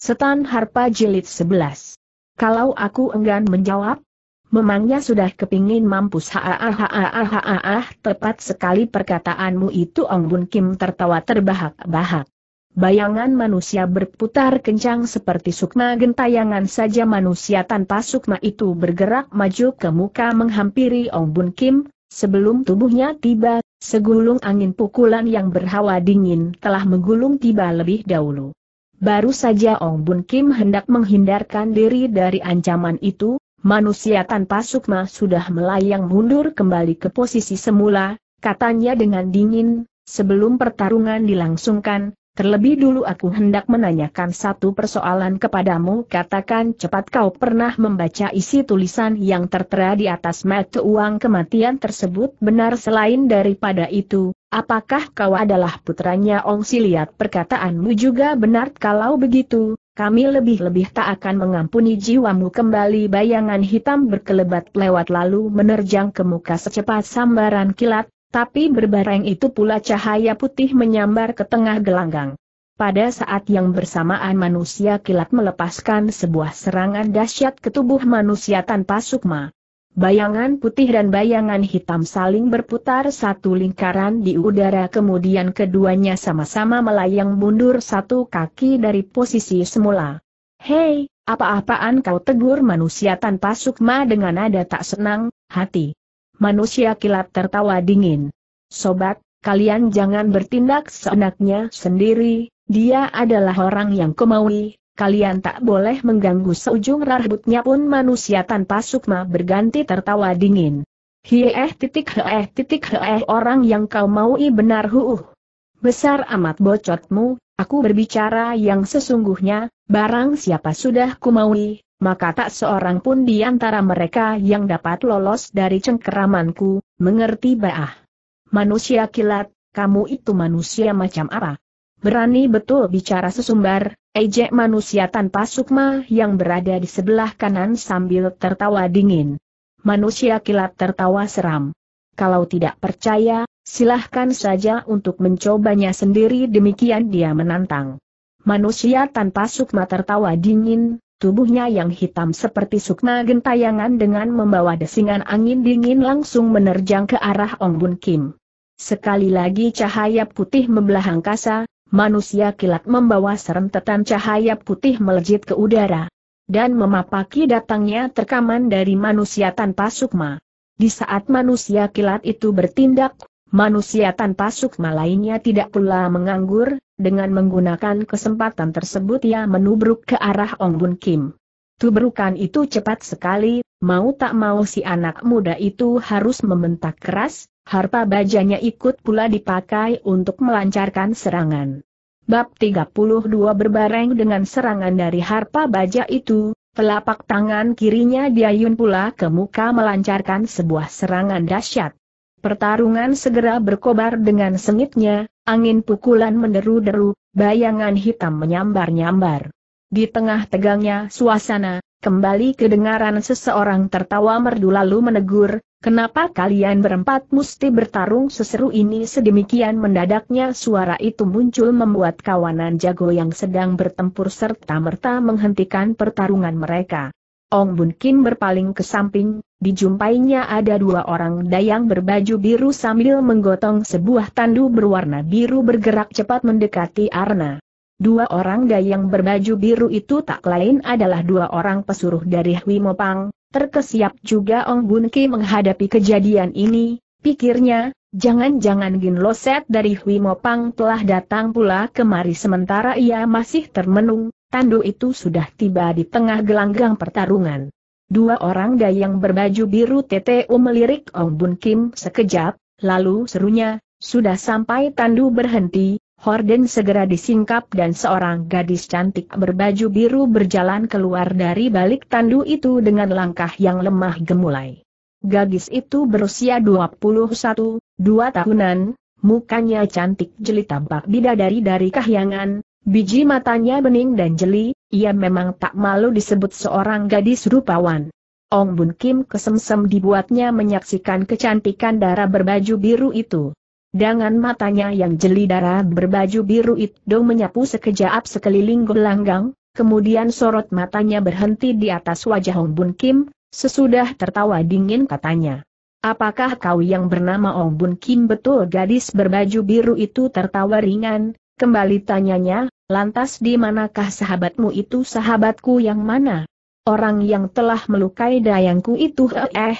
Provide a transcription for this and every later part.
Setan Harpa Jilid 11. Kalau aku enggan menjawab, memangnya sudah kepingin mampus ha ha tepat sekali perkataanmu itu Ong Bun Kim tertawa terbahak-bahak. Bayangan manusia berputar kencang seperti sukma gentayangan saja manusia tanpa sukma itu bergerak maju ke muka menghampiri Ong Bun Kim, sebelum tubuhnya tiba, segulung angin pukulan yang berhawa dingin telah menggulung tiba lebih dahulu. Baru saja Ong Bun Kim hendak menghindarkan diri dari ancaman itu, manusia tanpa sukma sudah melayang mundur kembali ke posisi semula, katanya dengan dingin, sebelum pertarungan dilangsungkan, Terlebih dulu aku hendak menanyakan satu persoalan kepadamu, katakan cepat kau pernah membaca isi tulisan yang tertera di atas mata uang kematian tersebut benar selain daripada itu, apakah kau adalah putranya Ong Siliat perkataanmu juga benar kalau begitu, kami lebih-lebih tak akan mengampuni jiwamu kembali bayangan hitam berkelebat lewat lalu menerjang ke muka secepat sambaran kilat, tapi berbareng itu pula cahaya putih menyambar ke tengah gelanggang. Pada saat yang bersamaan manusia kilat melepaskan sebuah serangan dahsyat ke tubuh manusia tanpa sukma. Bayangan putih dan bayangan hitam saling berputar satu lingkaran di udara kemudian keduanya sama-sama melayang mundur satu kaki dari posisi semula. Hei, apa-apaan kau tegur manusia tanpa sukma dengan nada tak senang, hati. Manusia kilat tertawa dingin. Sobat, kalian jangan bertindak seenaknya sendiri, dia adalah orang yang kemaui, kalian tak boleh mengganggu seujung rambutnya pun manusia tanpa sukma berganti tertawa dingin. Hieh eh, titik heeh titik heeh orang yang kau maui benar huuh. Besar amat bocotmu, aku berbicara yang sesungguhnya, barang siapa sudah kumaui, maka tak seorang pun di antara mereka yang dapat lolos dari cengkeramanku, mengerti baah. Manusia kilat, kamu itu manusia macam apa? Berani betul bicara sesumbar, ejek manusia tanpa sukma yang berada di sebelah kanan sambil tertawa dingin. Manusia kilat tertawa seram. Kalau tidak percaya, silahkan saja untuk mencobanya sendiri demikian dia menantang. Manusia tanpa sukma tertawa dingin, Tubuhnya yang hitam seperti sukma gentayangan dengan membawa desingan angin dingin langsung menerjang ke arah Ong Bun Kim. Sekali lagi cahaya putih membelah angkasa, manusia kilat membawa serentetan cahaya putih melejit ke udara. Dan memapaki datangnya terkaman dari manusia tanpa sukma. Di saat manusia kilat itu bertindak, Manusia tanpa sukma lainnya tidak pula menganggur, dengan menggunakan kesempatan tersebut ia menubruk ke arah Ong Bun Kim. Tubrukan itu cepat sekali, mau tak mau si anak muda itu harus membentak keras, harpa bajanya ikut pula dipakai untuk melancarkan serangan. Bab 32 berbareng dengan serangan dari harpa baja itu, telapak tangan kirinya diayun pula ke muka melancarkan sebuah serangan dahsyat. Pertarungan segera berkobar dengan sengitnya, angin pukulan menderu-deru, bayangan hitam menyambar-nyambar. Di tengah tegangnya suasana, kembali kedengaran seseorang tertawa merdu lalu menegur, kenapa kalian berempat mesti bertarung seseru ini sedemikian mendadaknya suara itu muncul membuat kawanan jago yang sedang bertempur serta merta menghentikan pertarungan mereka. Ong Bun Kim berpaling ke samping, Dijumpainya ada dua orang dayang berbaju biru sambil menggotong sebuah tandu berwarna biru bergerak cepat mendekati Arna. Dua orang dayang berbaju biru itu tak lain adalah dua orang pesuruh dari Hui Mopang, terkesiap juga Ong Bun Ki menghadapi kejadian ini, pikirnya, jangan-jangan Gin Loset dari Hui Mopang telah datang pula kemari sementara ia masih termenung, tandu itu sudah tiba di tengah gelanggang pertarungan. Dua orang dayang berbaju biru TTU melirik Ong Bun Kim sekejap, lalu serunya, sudah sampai tandu berhenti, horden segera disingkap dan seorang gadis cantik berbaju biru berjalan keluar dari balik tandu itu dengan langkah yang lemah gemulai. Gadis itu berusia 21, 2 tahunan, mukanya cantik jeli tampak bidadari dari kahyangan, Biji matanya bening dan jeli, ia memang tak malu disebut seorang gadis rupawan. Ong Bun Kim kesemsem dibuatnya menyaksikan kecantikan darah berbaju biru itu. Dengan matanya yang jeli darah berbaju biru itu menyapu sekejap sekeliling gelanggang, kemudian sorot matanya berhenti di atas wajah Ong Bun Kim, sesudah tertawa dingin katanya. Apakah kau yang bernama Ong Bun Kim betul gadis berbaju biru itu tertawa ringan, Kembali tanyanya, lantas di manakah sahabatmu itu sahabatku yang mana? Orang yang telah melukai dayangku itu eh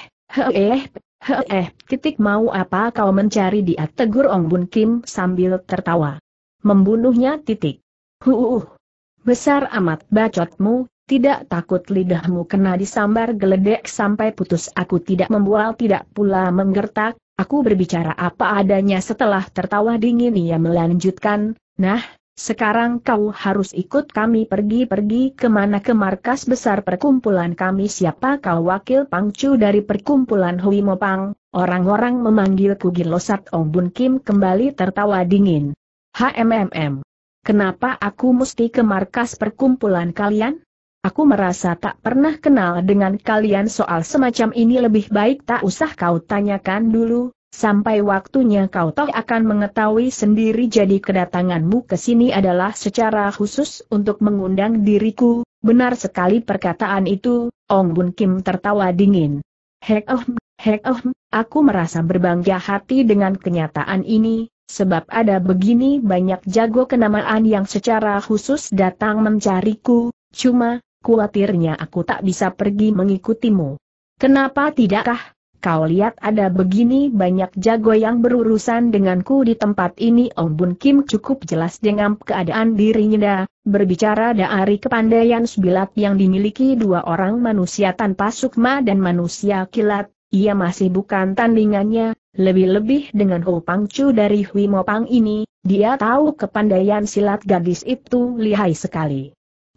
eh he eh titik mau apa kau mencari dia tegur Ong Bun Kim sambil tertawa. Membunuhnya titik. Huuuh. Besar amat bacotmu, tidak takut lidahmu kena disambar geledek sampai putus aku tidak membual tidak pula menggertak, Aku berbicara apa adanya setelah tertawa dingin ia melanjutkan, Nah, sekarang kau harus ikut kami pergi-pergi kemana ke markas besar perkumpulan kami siapa kau wakil pangcu dari perkumpulan Hui Mopang, orang-orang memanggilku Gilosat Ong Bun Kim kembali tertawa dingin. HMMM. Kenapa aku mesti ke markas perkumpulan kalian? Aku merasa tak pernah kenal dengan kalian soal semacam ini lebih baik tak usah kau tanyakan dulu, Sampai waktunya kau toh akan mengetahui sendiri jadi kedatanganmu ke sini adalah secara khusus untuk mengundang diriku, benar sekali perkataan itu, Ong Bun Kim tertawa dingin. Hek oh, hek oh, aku merasa berbangga hati dengan kenyataan ini, sebab ada begini banyak jago kenamaan yang secara khusus datang mencariku, cuma, kuatirnya aku tak bisa pergi mengikutimu. Kenapa tidakkah, Kau lihat ada begini banyak jago yang berurusan denganku di tempat ini Ong Bun Kim cukup jelas dengan keadaan dirinya, berbicara dari kepandaian sebilat yang dimiliki dua orang manusia tanpa sukma dan manusia kilat, ia masih bukan tandingannya, lebih-lebih dengan Ho Pang Chu dari Hui Mo Pang ini, dia tahu kepandaian silat gadis itu lihai sekali.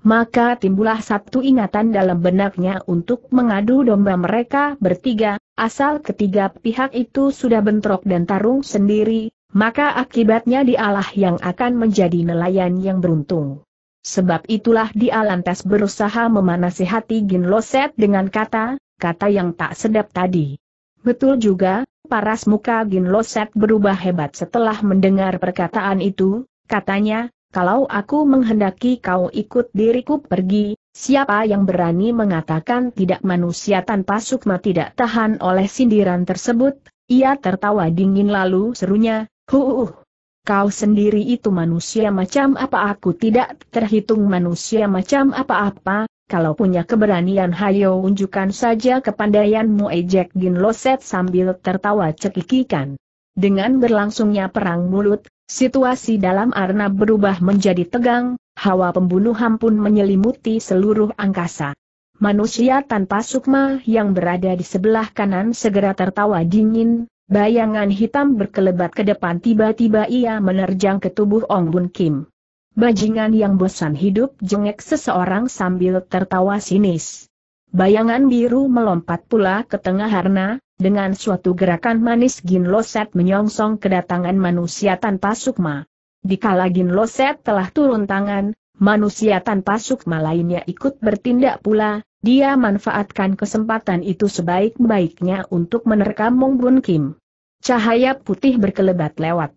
Maka timbullah satu ingatan dalam benaknya untuk mengadu domba mereka bertiga, asal ketiga pihak itu sudah bentrok dan tarung sendiri, maka akibatnya dialah yang akan menjadi nelayan yang beruntung. Sebab itulah dia lantas berusaha memanasi hati Gin Loset dengan kata, kata yang tak sedap tadi. Betul juga, paras muka Gin Loset berubah hebat setelah mendengar perkataan itu, katanya, kalau aku menghendaki kau ikut diriku pergi, siapa yang berani mengatakan tidak manusia tanpa sukma tidak tahan oleh sindiran tersebut? Ia tertawa dingin lalu serunya, huuh, Kau sendiri itu manusia macam apa aku tidak terhitung manusia macam apa-apa, kalau punya keberanian hayo unjukkan saja kepandaianmu ejek Gin Loset sambil tertawa cekikikan. Dengan berlangsungnya perang mulut, situasi dalam arna berubah menjadi tegang, hawa pembunuhan pun menyelimuti seluruh angkasa. Manusia tanpa sukma yang berada di sebelah kanan segera tertawa dingin, bayangan hitam berkelebat ke depan tiba-tiba ia menerjang ke tubuh Ong Bun Kim. Bajingan yang bosan hidup jengek seseorang sambil tertawa sinis. Bayangan biru melompat pula ke tengah harna, dengan suatu gerakan manis Gin Loset menyongsong kedatangan manusia tanpa sukma. Dikala Gin Loset telah turun tangan, manusia tanpa sukma lainnya ikut bertindak pula, dia manfaatkan kesempatan itu sebaik-baiknya untuk menerkam Mong Bun Kim. Cahaya putih berkelebat lewat.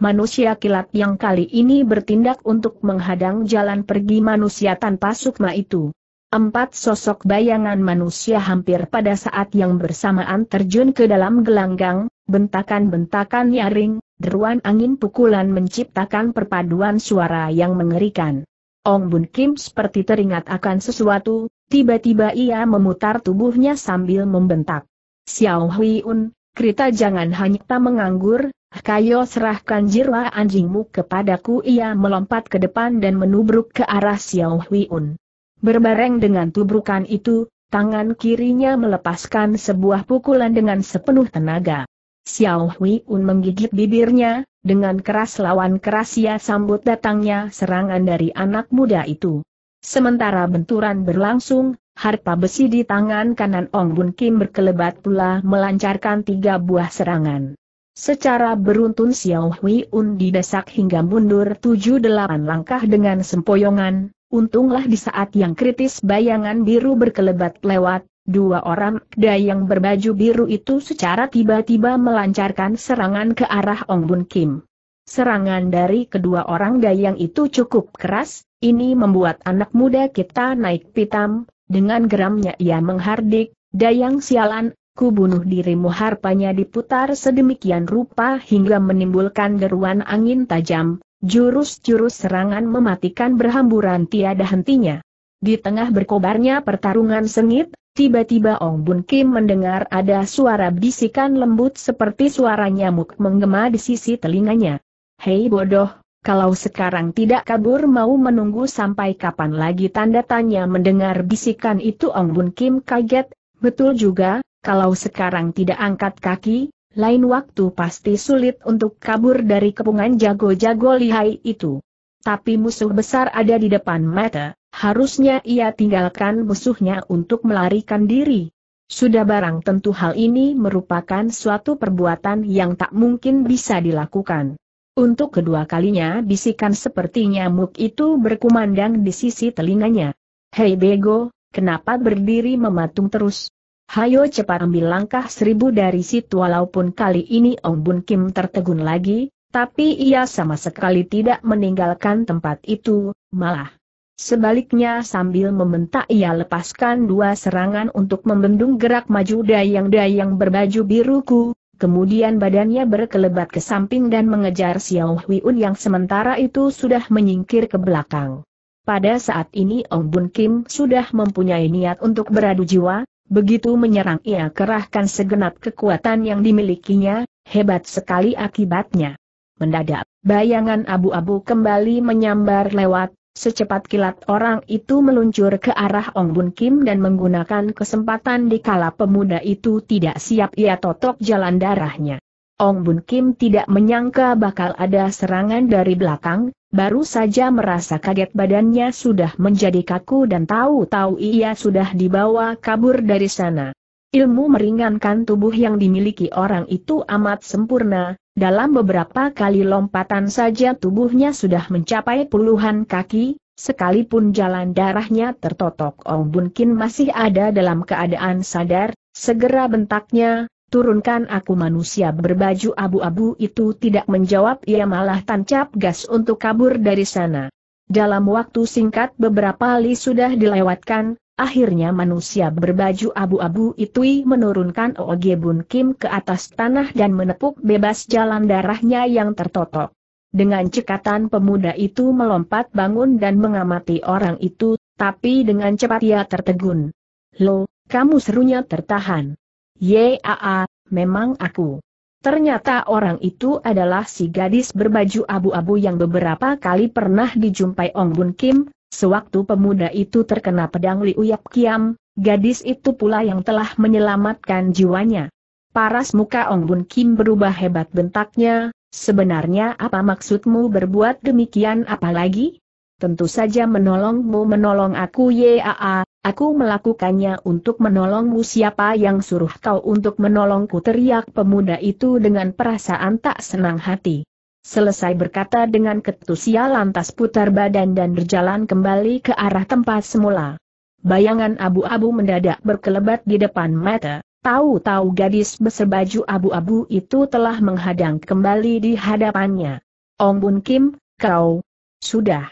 Manusia kilat yang kali ini bertindak untuk menghadang jalan pergi manusia tanpa sukma itu. Empat sosok bayangan manusia hampir pada saat yang bersamaan terjun ke dalam gelanggang, bentakan-bentakan nyaring, deruan angin pukulan menciptakan perpaduan suara yang mengerikan. Ong Bun Kim seperti teringat akan sesuatu, tiba-tiba ia memutar tubuhnya sambil membentak. Xiao Hui Un, Krita jangan hanya tak menganggur, kayo serahkan jirwa anjingmu kepadaku ia melompat ke depan dan menubruk ke arah Xiao Hui Un. Berbareng dengan tubrukan itu, tangan kirinya melepaskan sebuah pukulan dengan sepenuh tenaga. Xiao Hui Un menggigit bibirnya, dengan keras lawan keras ia sambut datangnya serangan dari anak muda itu. Sementara benturan berlangsung, harpa besi di tangan kanan Ong Bun Kim berkelebat pula melancarkan tiga buah serangan. Secara beruntun Xiao Hui Un didesak hingga mundur tujuh delapan langkah dengan sempoyongan, Untunglah di saat yang kritis bayangan biru berkelebat lewat, dua orang dayang berbaju biru itu secara tiba-tiba melancarkan serangan ke arah Ong Bun Kim. Serangan dari kedua orang dayang itu cukup keras, ini membuat anak muda kita naik pitam, dengan geramnya ia menghardik, dayang sialan Ku bunuh dirimu harpanya diputar sedemikian rupa hingga menimbulkan deruan angin tajam, Jurus-jurus serangan mematikan berhamburan tiada hentinya. Di tengah berkobarnya pertarungan sengit, tiba-tiba Ong Bun Kim mendengar ada suara bisikan lembut seperti suara nyamuk menggema di sisi telinganya. Hei bodoh, kalau sekarang tidak kabur mau menunggu sampai kapan lagi tanda tanya mendengar bisikan itu Ong Bun Kim kaget, betul juga, kalau sekarang tidak angkat kaki, lain waktu pasti sulit untuk kabur dari kepungan jago-jago lihai itu. Tapi musuh besar ada di depan mata, harusnya ia tinggalkan musuhnya untuk melarikan diri. Sudah barang tentu hal ini merupakan suatu perbuatan yang tak mungkin bisa dilakukan. Untuk kedua kalinya bisikan seperti nyamuk itu berkumandang di sisi telinganya. Hei bego, kenapa berdiri mematung terus? Hayo cepat ambil langkah seribu dari situ walaupun kali ini Ong Bun Kim tertegun lagi, tapi ia sama sekali tidak meninggalkan tempat itu, malah. Sebaliknya sambil membentak ia lepaskan dua serangan untuk membendung gerak maju dayang-dayang berbaju biruku, kemudian badannya berkelebat ke samping dan mengejar Xiao Huiun yang sementara itu sudah menyingkir ke belakang. Pada saat ini Ong Bun Kim sudah mempunyai niat untuk beradu jiwa, Begitu menyerang ia kerahkan segenap kekuatan yang dimilikinya, hebat sekali akibatnya. Mendadak, bayangan abu-abu kembali menyambar lewat, Secepat kilat orang itu meluncur ke arah Ong Bun Kim dan menggunakan kesempatan di kala pemuda itu tidak siap ia totok jalan darahnya. Ong Bun Kim tidak menyangka bakal ada serangan dari belakang, Baru saja merasa kaget badannya sudah menjadi kaku dan tahu-tahu ia sudah dibawa kabur dari sana. Ilmu meringankan tubuh yang dimiliki orang itu amat sempurna, dalam beberapa kali lompatan saja tubuhnya sudah mencapai puluhan kaki, sekalipun jalan darahnya tertotok Ong mungkin masih ada dalam keadaan sadar, segera bentaknya, turunkan aku manusia berbaju abu-abu itu tidak menjawab ia malah tancap gas untuk kabur dari sana. Dalam waktu singkat beberapa li sudah dilewatkan, akhirnya manusia berbaju abu-abu itu menurunkan Oge Bun Kim ke atas tanah dan menepuk bebas jalan darahnya yang tertotok. Dengan cekatan pemuda itu melompat bangun dan mengamati orang itu, tapi dengan cepat ia tertegun. Lo, kamu serunya tertahan. Yaa, memang aku. Ternyata orang itu adalah si gadis berbaju abu-abu yang beberapa kali pernah dijumpai Ong Bun Kim, sewaktu pemuda itu terkena pedang Liuyap Kiam, gadis itu pula yang telah menyelamatkan jiwanya. Paras muka Ong Bun Kim berubah hebat bentaknya, sebenarnya apa maksudmu berbuat demikian apalagi? Tentu saja menolongmu menolong aku Yaa, Aku melakukannya untuk menolongmu siapa yang suruh kau untuk menolongku teriak pemuda itu dengan perasaan tak senang hati. Selesai berkata dengan ketusia lantas putar badan dan berjalan kembali ke arah tempat semula. Bayangan abu-abu mendadak berkelebat di depan mata, tahu-tahu gadis beserbaju abu-abu itu telah menghadang kembali di hadapannya. Ong Bun Kim, kau sudah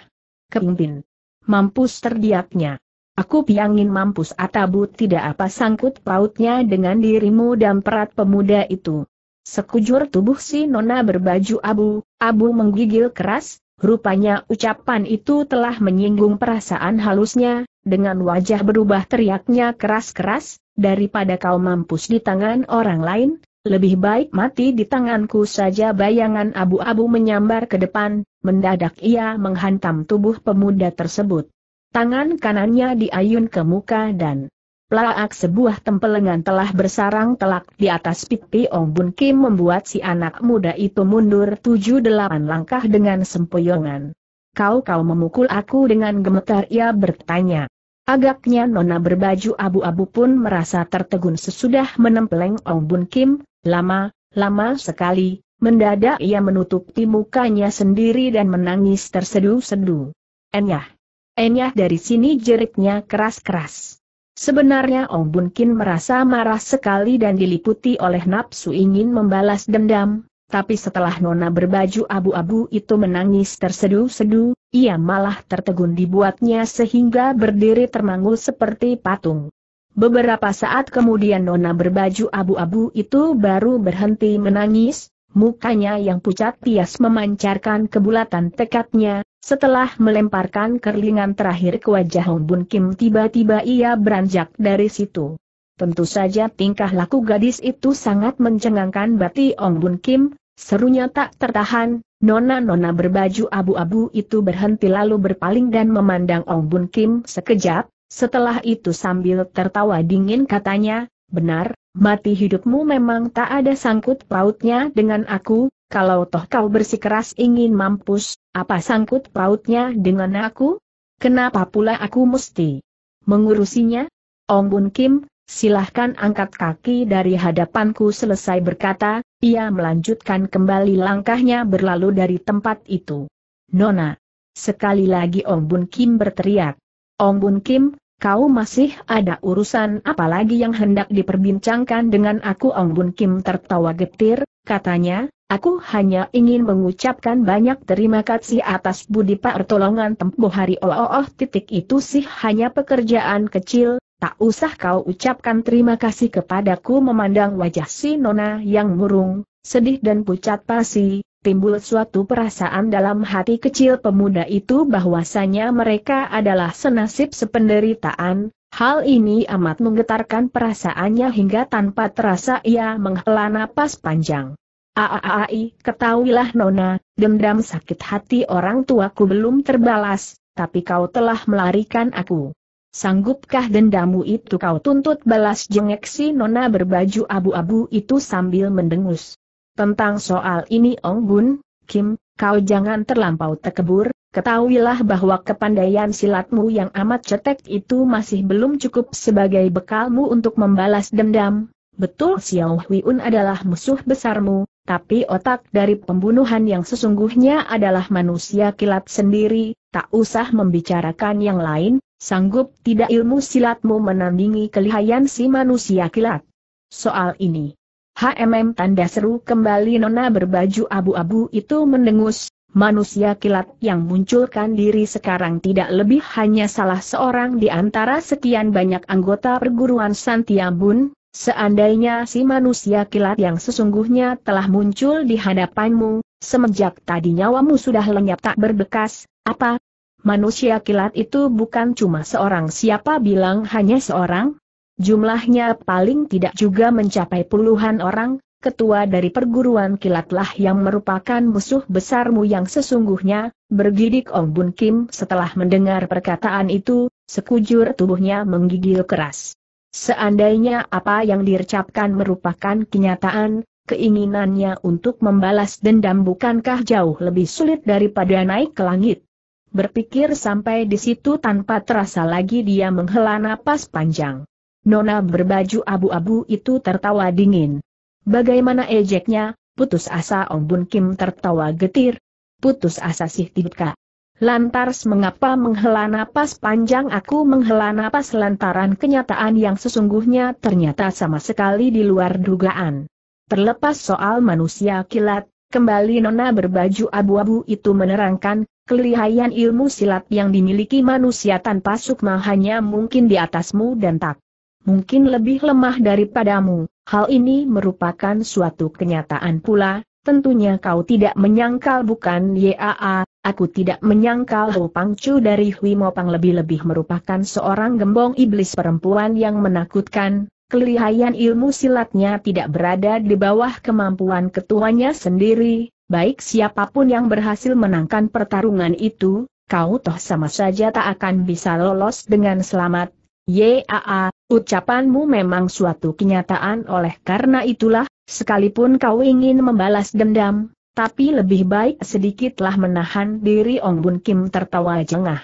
kepingin. Mampus terdiaknya. Aku piangin mampus atabu tidak apa sangkut pautnya dengan dirimu dan perat pemuda itu. Sekujur tubuh si nona berbaju abu, abu menggigil keras, rupanya ucapan itu telah menyinggung perasaan halusnya, dengan wajah berubah teriaknya keras-keras, daripada kau mampus di tangan orang lain, lebih baik mati di tanganku saja bayangan abu-abu menyambar ke depan, mendadak ia menghantam tubuh pemuda tersebut. Tangan kanannya diayun ke muka dan pelak sebuah tempelengan telah bersarang telak di atas pipi Ong Bun Kim membuat si anak muda itu mundur tujuh delapan langkah dengan sempoyongan. Kau-kau memukul aku dengan gemetar ia bertanya. Agaknya nona berbaju abu-abu pun merasa tertegun sesudah menempeleng Ong Bun Kim, lama, lama sekali, mendadak ia menutupi mukanya sendiri dan menangis terseduh-seduh. Enyah. Enyah dari sini jeritnya keras-keras. Sebenarnya Ong Bun Kin merasa marah sekali dan diliputi oleh nafsu ingin membalas dendam, tapi setelah Nona berbaju abu-abu itu menangis tersedu-sedu, ia malah tertegun dibuatnya sehingga berdiri termangu seperti patung. Beberapa saat kemudian Nona berbaju abu-abu itu baru berhenti menangis, mukanya yang pucat pias memancarkan kebulatan tekadnya, setelah melemparkan kerlingan terakhir ke wajah Hong Bun Kim tiba-tiba ia beranjak dari situ. Tentu saja tingkah laku gadis itu sangat mencengangkan bati Ong Bun Kim, serunya tak tertahan, nona-nona berbaju abu-abu itu berhenti lalu berpaling dan memandang Ong Bun Kim sekejap, setelah itu sambil tertawa dingin katanya, benar, mati hidupmu memang tak ada sangkut pautnya dengan aku, kalau toh kau bersikeras ingin mampus, apa sangkut pautnya dengan aku? Kenapa pula aku mesti mengurusinya? Ong Bun Kim, silahkan angkat kaki dari hadapanku selesai berkata, ia melanjutkan kembali langkahnya berlalu dari tempat itu. Nona. Sekali lagi Ong Bun Kim berteriak. Ong Bun Kim, kau masih ada urusan Apalagi yang hendak diperbincangkan dengan aku Ong Bun Kim tertawa getir, katanya, Aku hanya ingin mengucapkan banyak terima kasih atas budi pertolongan tempoh hari oh, oh, oh titik itu sih hanya pekerjaan kecil, tak usah kau ucapkan terima kasih kepadaku memandang wajah si Nona yang murung, sedih dan pucat pasi, timbul suatu perasaan dalam hati kecil pemuda itu bahwasanya mereka adalah senasib sependeritaan, Hal ini amat menggetarkan perasaannya hingga tanpa terasa ia menghela napas panjang. Aaai, ketahuilah Nona, dendam sakit hati orang tuaku belum terbalas, tapi kau telah melarikan aku. Sanggupkah dendamu itu kau tuntut balas jengek si Nona berbaju abu-abu itu sambil mendengus. Tentang soal ini Ong Bun, Kim, kau jangan terlampau tekebur, ketahuilah bahwa kepandaian silatmu yang amat cetek itu masih belum cukup sebagai bekalmu untuk membalas dendam. Betul Xiao Hui Un adalah musuh besarmu, tapi otak dari pembunuhan yang sesungguhnya adalah manusia kilat sendiri, tak usah membicarakan yang lain, sanggup tidak ilmu silatmu menandingi kelihayan si manusia kilat. Soal ini. HMM tanda seru kembali nona berbaju abu-abu itu mendengus, manusia kilat yang munculkan diri sekarang tidak lebih hanya salah seorang di antara sekian banyak anggota perguruan Santiabun, Seandainya si manusia kilat yang sesungguhnya telah muncul di hadapanmu, semenjak tadi nyawamu sudah lenyap tak berbekas, apa? Manusia kilat itu bukan cuma seorang siapa bilang hanya seorang? Jumlahnya paling tidak juga mencapai puluhan orang, ketua dari perguruan kilatlah yang merupakan musuh besarmu yang sesungguhnya, bergidik Ong Bun Kim setelah mendengar perkataan itu, sekujur tubuhnya menggigil keras. Seandainya apa yang direcapkan merupakan kenyataan, keinginannya untuk membalas dendam bukankah jauh lebih sulit daripada naik ke langit? Berpikir sampai di situ tanpa terasa lagi dia menghela napas panjang. Nona berbaju abu-abu itu tertawa dingin. Bagaimana ejeknya, putus asa Ong Bun Kim tertawa getir. Putus asa sih tidak Lantas mengapa menghela napas panjang aku menghela napas lantaran kenyataan yang sesungguhnya ternyata sama sekali di luar dugaan. Terlepas soal manusia kilat, kembali nona berbaju abu-abu itu menerangkan, kelihayan ilmu silat yang dimiliki manusia tanpa sukma hanya mungkin di atasmu dan tak mungkin lebih lemah daripadamu, hal ini merupakan suatu kenyataan pula, tentunya kau tidak menyangkal bukan YAA, Aku tidak menyangkal Pang Pangcu dari Hui Mo Pang lebih-lebih merupakan seorang gembong iblis perempuan yang menakutkan, kelihayan ilmu silatnya tidak berada di bawah kemampuan ketuanya sendiri, baik siapapun yang berhasil menangkan pertarungan itu, kau toh sama saja tak akan bisa lolos dengan selamat. Yaa, ucapanmu memang suatu kenyataan oleh karena itulah, sekalipun kau ingin membalas dendam, tapi lebih baik sedikitlah menahan diri Ong Bun Kim tertawa jengah.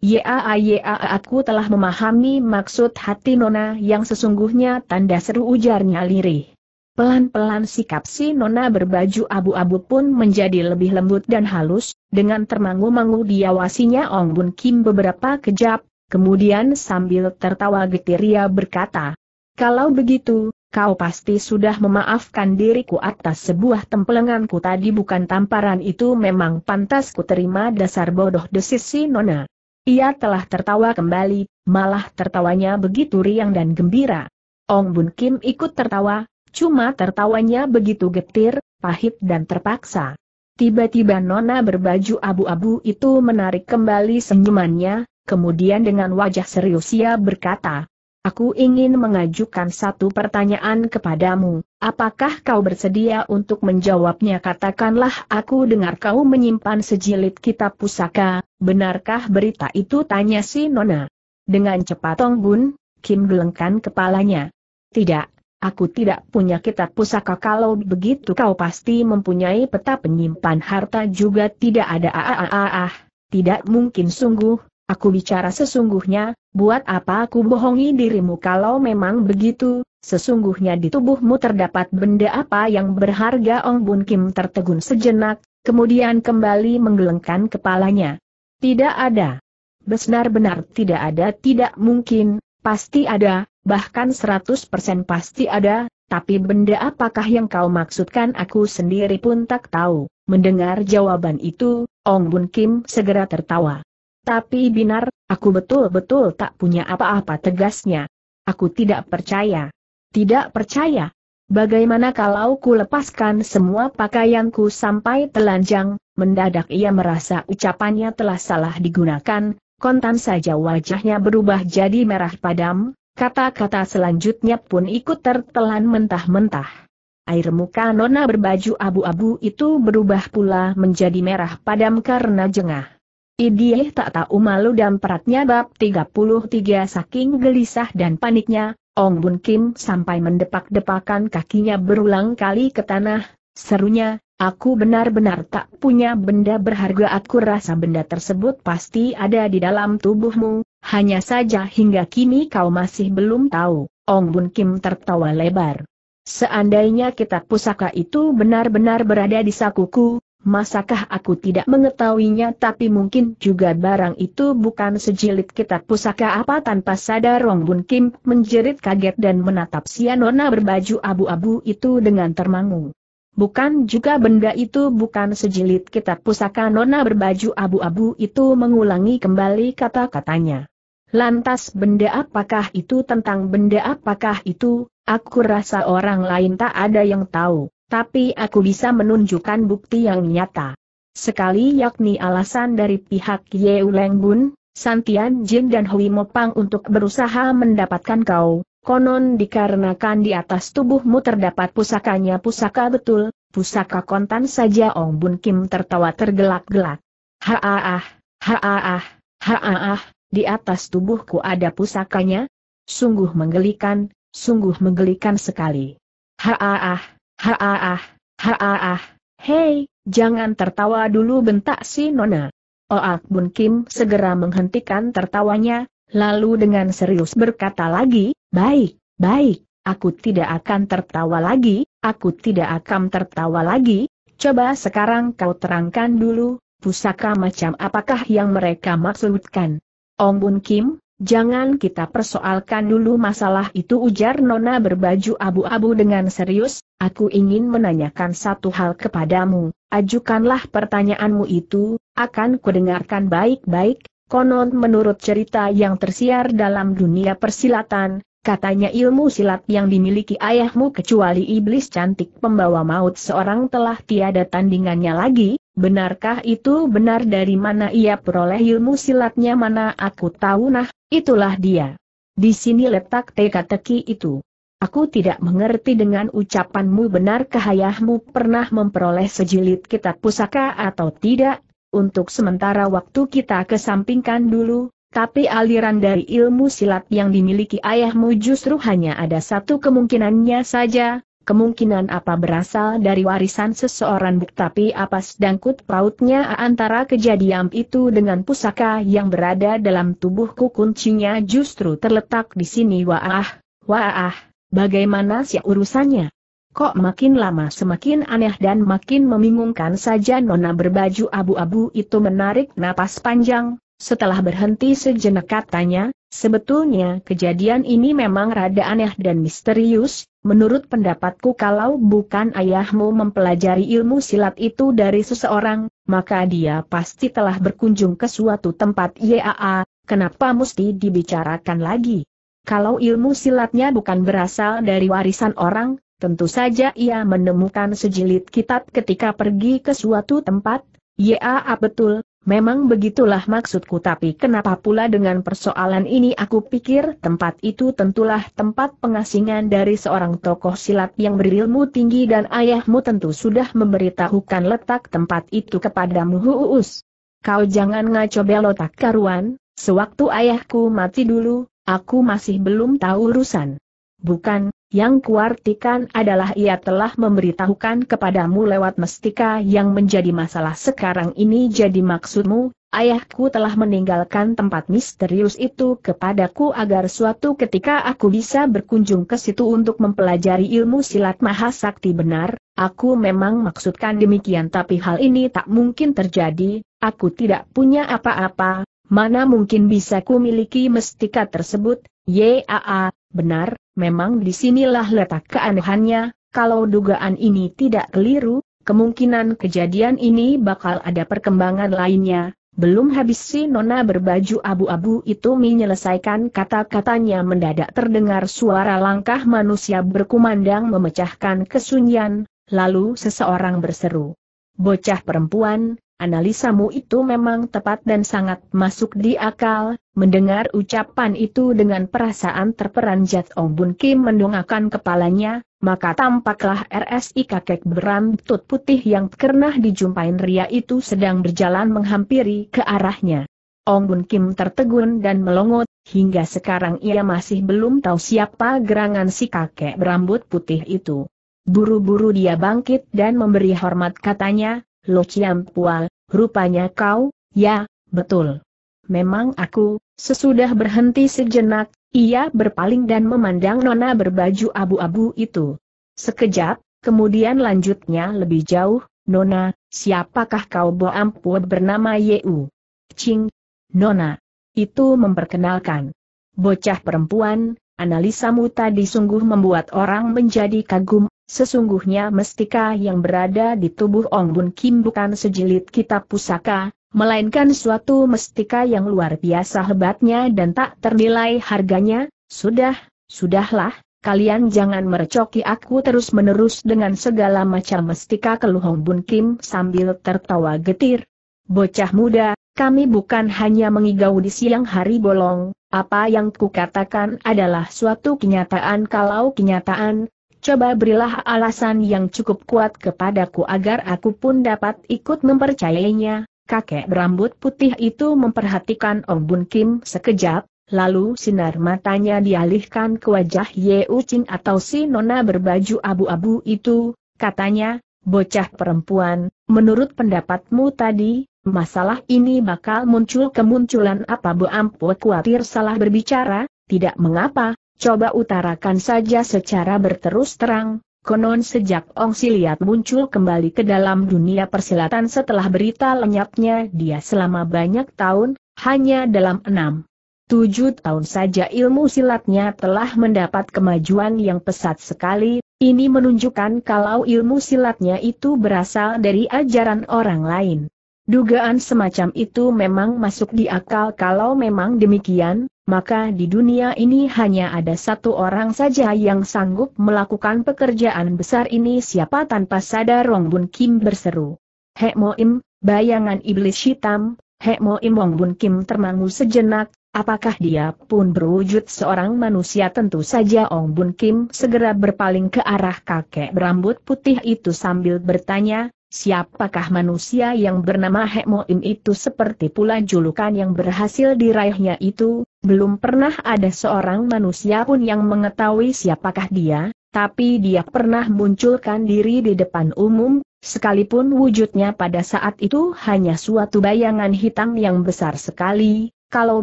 Ya, ya, aku telah memahami maksud hati Nona yang sesungguhnya tanda seru ujarnya lirih. Pelan-pelan sikap si Nona berbaju abu-abu pun menjadi lebih lembut dan halus, dengan termangu-mangu diawasinya Ong Bun Kim beberapa kejap, kemudian sambil tertawa getir ia berkata, Kalau begitu, kau pasti sudah memaafkan diriku atas sebuah tempelenganku tadi bukan tamparan itu memang pantas ku terima dasar bodoh desis si Nona. Ia telah tertawa kembali, malah tertawanya begitu riang dan gembira. Ong Bun Kim ikut tertawa, cuma tertawanya begitu getir, pahit dan terpaksa. Tiba-tiba Nona berbaju abu-abu itu menarik kembali senyumannya, kemudian dengan wajah serius ia berkata, Aku ingin mengajukan satu pertanyaan kepadamu, apakah kau bersedia untuk menjawabnya katakanlah aku dengar kau menyimpan sejilid kitab pusaka, benarkah berita itu tanya si Nona. Dengan cepat Tong Bun, Kim gelengkan kepalanya. Tidak, aku tidak punya kitab pusaka kalau begitu kau pasti mempunyai peta penyimpan harta juga tidak ada ah ah ah ah, tidak mungkin sungguh, Aku bicara sesungguhnya, buat apa aku bohongi dirimu kalau memang begitu, sesungguhnya di tubuhmu terdapat benda apa yang berharga Ong Bun Kim tertegun sejenak, kemudian kembali menggelengkan kepalanya. Tidak ada. Benar-benar tidak ada tidak mungkin, pasti ada, bahkan 100% pasti ada, tapi benda apakah yang kau maksudkan aku sendiri pun tak tahu. Mendengar jawaban itu, Ong Bun Kim segera tertawa. Tapi binar, aku betul-betul tak punya apa-apa tegasnya. Aku tidak percaya. Tidak percaya. Bagaimana kalau ku lepaskan semua pakaianku sampai telanjang, mendadak ia merasa ucapannya telah salah digunakan, kontan saja wajahnya berubah jadi merah padam, kata-kata selanjutnya pun ikut tertelan mentah-mentah. Air muka nona berbaju abu-abu itu berubah pula menjadi merah padam karena jengah. Idieh tak tahu malu dan peratnya bab 33 saking gelisah dan paniknya, Ong Bun Kim sampai mendepak-depakan kakinya berulang kali ke tanah, serunya, aku benar-benar tak punya benda berharga aku rasa benda tersebut pasti ada di dalam tubuhmu, hanya saja hingga kini kau masih belum tahu, Ong Bun Kim tertawa lebar. Seandainya kitab pusaka itu benar-benar berada di sakuku, Masakah aku tidak mengetahuinya tapi mungkin juga barang itu bukan sejilid kitab pusaka apa tanpa sadar Rong Bun Kim menjerit kaget dan menatap si nona berbaju abu-abu itu dengan termangu. Bukan juga benda itu bukan sejilid kitab pusaka nona berbaju abu-abu itu mengulangi kembali kata-katanya. Lantas benda apakah itu tentang benda apakah itu, aku rasa orang lain tak ada yang tahu. Tapi aku bisa menunjukkan bukti yang nyata. Sekali yakni alasan dari pihak Yeu Leng Bun, Santian Jin dan Hui Mopang untuk berusaha mendapatkan kau, konon dikarenakan di atas tubuhmu terdapat pusakanya pusaka betul, pusaka kontan saja Ong Bun Kim tertawa tergelak-gelak. Haaah, haaah, haaah, di atas tubuhku ada pusakanya? Sungguh menggelikan, sungguh menggelikan sekali. Haaah, Haaah, ah, haaah, ah. hei, jangan tertawa dulu bentak si Nona. Oak Bun Kim segera menghentikan tertawanya, lalu dengan serius berkata lagi, baik, baik, aku tidak akan tertawa lagi, aku tidak akan tertawa lagi, coba sekarang kau terangkan dulu, pusaka macam apakah yang mereka maksudkan. Ong Bun Kim, Jangan kita persoalkan dulu masalah itu ujar Nona berbaju abu-abu dengan serius, aku ingin menanyakan satu hal kepadamu, ajukanlah pertanyaanmu itu, akan kudengarkan baik-baik, konon menurut cerita yang tersiar dalam dunia persilatan, katanya ilmu silat yang dimiliki ayahmu kecuali iblis cantik pembawa maut seorang telah tiada tandingannya lagi, benarkah itu benar dari mana ia peroleh ilmu silatnya mana aku tahu nah, Itulah dia. Di sini letak teka-teki itu. Aku tidak mengerti dengan ucapanmu benarkah ayahmu pernah memperoleh sejilid kitab pusaka atau tidak, untuk sementara waktu kita kesampingkan dulu, tapi aliran dari ilmu silat yang dimiliki ayahmu justru hanya ada satu kemungkinannya saja, kemungkinan apa berasal dari warisan seseorang tapi apa sedangkut pautnya antara kejadian itu dengan pusaka yang berada dalam tubuhku kuncinya justru terletak di sini waah, waah, bagaimana sih urusannya? Kok makin lama semakin aneh dan makin membingungkan saja nona berbaju abu-abu itu menarik napas panjang, setelah berhenti sejenak katanya, sebetulnya kejadian ini memang rada aneh dan misterius, menurut pendapatku kalau bukan ayahmu mempelajari ilmu silat itu dari seseorang, maka dia pasti telah berkunjung ke suatu tempat IAA, kenapa mesti dibicarakan lagi? Kalau ilmu silatnya bukan berasal dari warisan orang, tentu saja ia menemukan sejilid kitab ketika pergi ke suatu tempat, Ya, betul, Memang begitulah maksudku tapi kenapa pula dengan persoalan ini aku pikir tempat itu tentulah tempat pengasingan dari seorang tokoh silat yang berilmu tinggi dan ayahmu tentu sudah memberitahukan letak tempat itu kepadamu huus. Kau jangan ngaco belotak karuan, sewaktu ayahku mati dulu, aku masih belum tahu urusan. Bukan, yang kuartikan adalah ia telah memberitahukan kepadamu lewat mestika yang menjadi masalah sekarang ini jadi maksudmu, ayahku telah meninggalkan tempat misterius itu kepadaku agar suatu ketika aku bisa berkunjung ke situ untuk mempelajari ilmu silat mahasakti benar, aku memang maksudkan demikian tapi hal ini tak mungkin terjadi, aku tidak punya apa-apa, mana mungkin bisa ku miliki mestika tersebut, yaa, benar, Memang disinilah letak keanehannya, kalau dugaan ini tidak keliru, kemungkinan kejadian ini bakal ada perkembangan lainnya, belum habis si nona berbaju abu-abu itu menyelesaikan kata-katanya mendadak terdengar suara langkah manusia berkumandang memecahkan kesunyian, lalu seseorang berseru. Bocah perempuan, analisamu itu memang tepat dan sangat masuk di akal, mendengar ucapan itu dengan perasaan terperanjat Ong Bun Kim mendongakkan kepalanya, maka tampaklah RSI kakek berambut putih yang pernah dijumpain Ria itu sedang berjalan menghampiri ke arahnya. Ong Bun Kim tertegun dan melongot, hingga sekarang ia masih belum tahu siapa gerangan si kakek berambut putih itu. Buru-buru dia bangkit dan memberi hormat katanya, Lo Pual rupanya kau, ya, betul. Memang aku, sesudah berhenti sejenak, ia berpaling dan memandang nona berbaju abu-abu itu. Sekejap, kemudian lanjutnya lebih jauh, Nona, siapakah kau Boampuat bernama Yeu? Cing, Nona. Itu memperkenalkan. Bocah perempuan, analisamu tadi sungguh membuat orang menjadi kagum, Sesungguhnya mestika yang berada di tubuh Ong Bun Kim bukan sejilid kitab pusaka, melainkan suatu mestika yang luar biasa hebatnya dan tak ternilai harganya, sudah, sudahlah, kalian jangan merecoki aku terus-menerus dengan segala macam mestika keluh ong Bun Kim sambil tertawa getir. Bocah muda, kami bukan hanya mengigau di siang hari bolong, apa yang kukatakan adalah suatu kenyataan kalau kenyataan, Coba berilah alasan yang cukup kuat kepadaku agar aku pun dapat ikut mempercayainya. Kakek berambut putih itu memperhatikan Ong Bun Kim sekejap, lalu sinar matanya dialihkan ke wajah Ye Ucing atau si nona berbaju abu-abu itu, katanya, bocah perempuan, menurut pendapatmu tadi, masalah ini bakal muncul kemunculan apa Bu Ampu khawatir salah berbicara, tidak mengapa, Coba utarakan saja secara berterus terang, konon sejak Ong Siliat muncul kembali ke dalam dunia persilatan setelah berita lenyapnya dia selama banyak tahun, hanya dalam enam. Tujuh tahun saja ilmu silatnya telah mendapat kemajuan yang pesat sekali, ini menunjukkan kalau ilmu silatnya itu berasal dari ajaran orang lain. Dugaan semacam itu memang masuk di akal kalau memang demikian, maka di dunia ini hanya ada satu orang saja yang sanggup melakukan pekerjaan besar ini siapa tanpa sadar Wong Bun Kim berseru. Hek Moim, bayangan iblis hitam, Hek Moim Wong Bun Kim termangu sejenak, apakah dia pun berwujud seorang manusia tentu saja Ong Bun Kim segera berpaling ke arah kakek berambut putih itu sambil bertanya, Siapakah manusia yang bernama Hekmoim itu seperti pula julukan yang berhasil diraihnya itu, belum pernah ada seorang manusia pun yang mengetahui siapakah dia, tapi dia pernah munculkan diri di depan umum, sekalipun wujudnya pada saat itu hanya suatu bayangan hitam yang besar sekali, kalau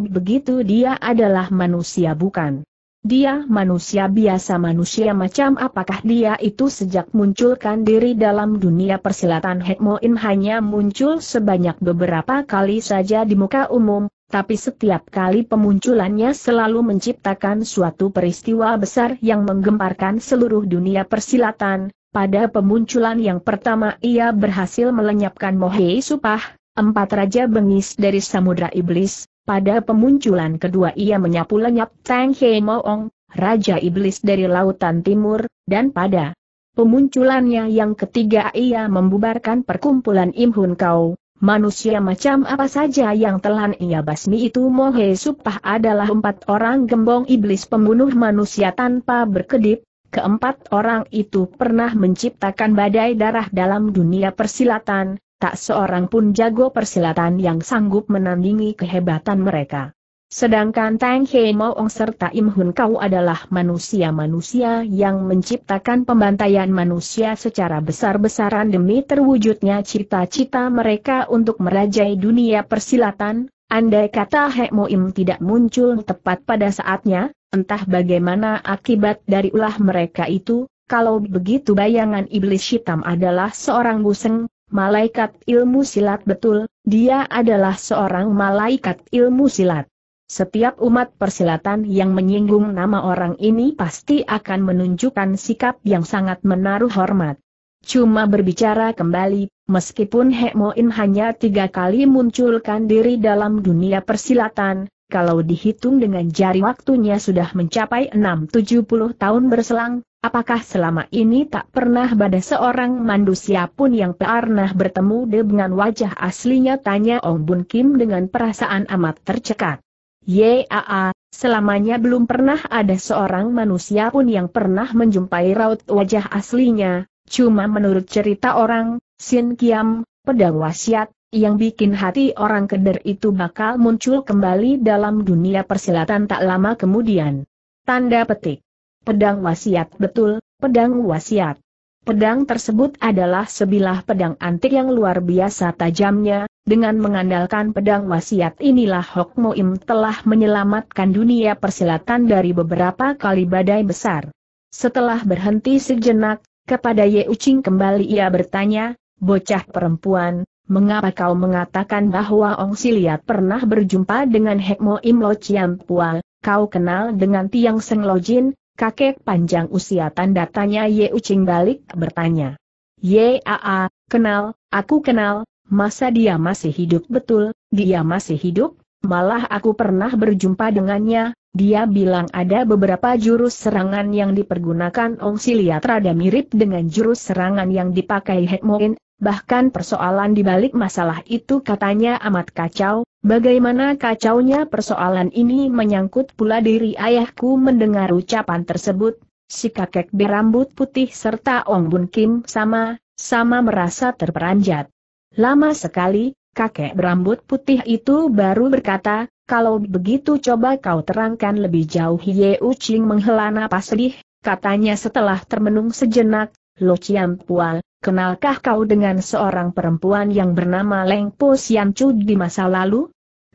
begitu dia adalah manusia bukan. Dia manusia biasa manusia macam apakah dia itu sejak munculkan diri dalam dunia persilatan Hekmoin hanya muncul sebanyak beberapa kali saja di muka umum, tapi setiap kali pemunculannya selalu menciptakan suatu peristiwa besar yang menggemparkan seluruh dunia persilatan. Pada pemunculan yang pertama ia berhasil melenyapkan Mohei Supah, empat raja bengis dari Samudra Iblis, pada pemunculan kedua ia menyapu lenyap Tang He Moong, Raja Iblis dari Lautan Timur, dan pada pemunculannya yang ketiga ia membubarkan perkumpulan Imhun Kau, Manusia macam apa saja yang telan ia basmi itu Mohe Supah adalah empat orang gembong iblis pembunuh manusia tanpa berkedip, keempat orang itu pernah menciptakan badai darah dalam dunia persilatan, tak seorang pun jago persilatan yang sanggup menandingi kehebatan mereka. Sedangkan Tang Hei Ong serta Im Hun Kau adalah manusia-manusia yang menciptakan pembantaian manusia secara besar-besaran demi terwujudnya cita-cita mereka untuk merajai dunia persilatan, andai kata Hei Mo Im tidak muncul tepat pada saatnya, entah bagaimana akibat dari ulah mereka itu, kalau begitu bayangan iblis hitam adalah seorang buseng, Malaikat ilmu silat betul, dia adalah seorang malaikat ilmu silat. Setiap umat persilatan yang menyinggung nama orang ini pasti akan menunjukkan sikap yang sangat menaruh hormat. Cuma berbicara kembali, meskipun Hekmoin hanya tiga kali munculkan diri dalam dunia persilatan, kalau dihitung dengan jari waktunya sudah mencapai puluh tahun berselang, apakah selama ini tak pernah pada seorang manusia pun yang pernah bertemu dengan wajah aslinya tanya Ong Bun Kim dengan perasaan amat tercekat. Yaa, selamanya belum pernah ada seorang manusia pun yang pernah menjumpai raut wajah aslinya, cuma menurut cerita orang, Sin Kiam, pedang wasiat, yang bikin hati orang keder itu bakal muncul kembali dalam dunia persilatan tak lama kemudian. Tanda petik. Pedang wasiat betul, pedang wasiat. Pedang tersebut adalah sebilah pedang antik yang luar biasa tajamnya, dengan mengandalkan pedang wasiat inilah Hok Moim telah menyelamatkan dunia persilatan dari beberapa kali badai besar. Setelah berhenti sejenak, kepada Ye Ucing kembali ia bertanya, bocah perempuan, mengapa kau mengatakan bahwa Ong Siliat pernah berjumpa dengan Hekmo Chiam Pua, kau kenal dengan Tiang Seng Lojin, kakek panjang usia tanda tanya Ye Ucing balik bertanya. Ye Aa, kenal, aku kenal, masa dia masih hidup betul, dia masih hidup, malah aku pernah berjumpa dengannya, dia bilang ada beberapa jurus serangan yang dipergunakan Ong Siliat rada mirip dengan jurus serangan yang dipakai Hekmoin, bahkan persoalan di balik masalah itu katanya amat kacau, bagaimana kacaunya persoalan ini menyangkut pula diri ayahku mendengar ucapan tersebut, si kakek berambut putih serta Ong Bun Kim sama, sama merasa terperanjat. Lama sekali, kakek berambut putih itu baru berkata, kalau begitu coba kau terangkan lebih jauh Ye Ucing menghela napas sedih, katanya setelah termenung sejenak, Lo Chiam Pual, Kenalkah kau dengan seorang perempuan yang bernama Leng Po Sian Chu di masa lalu?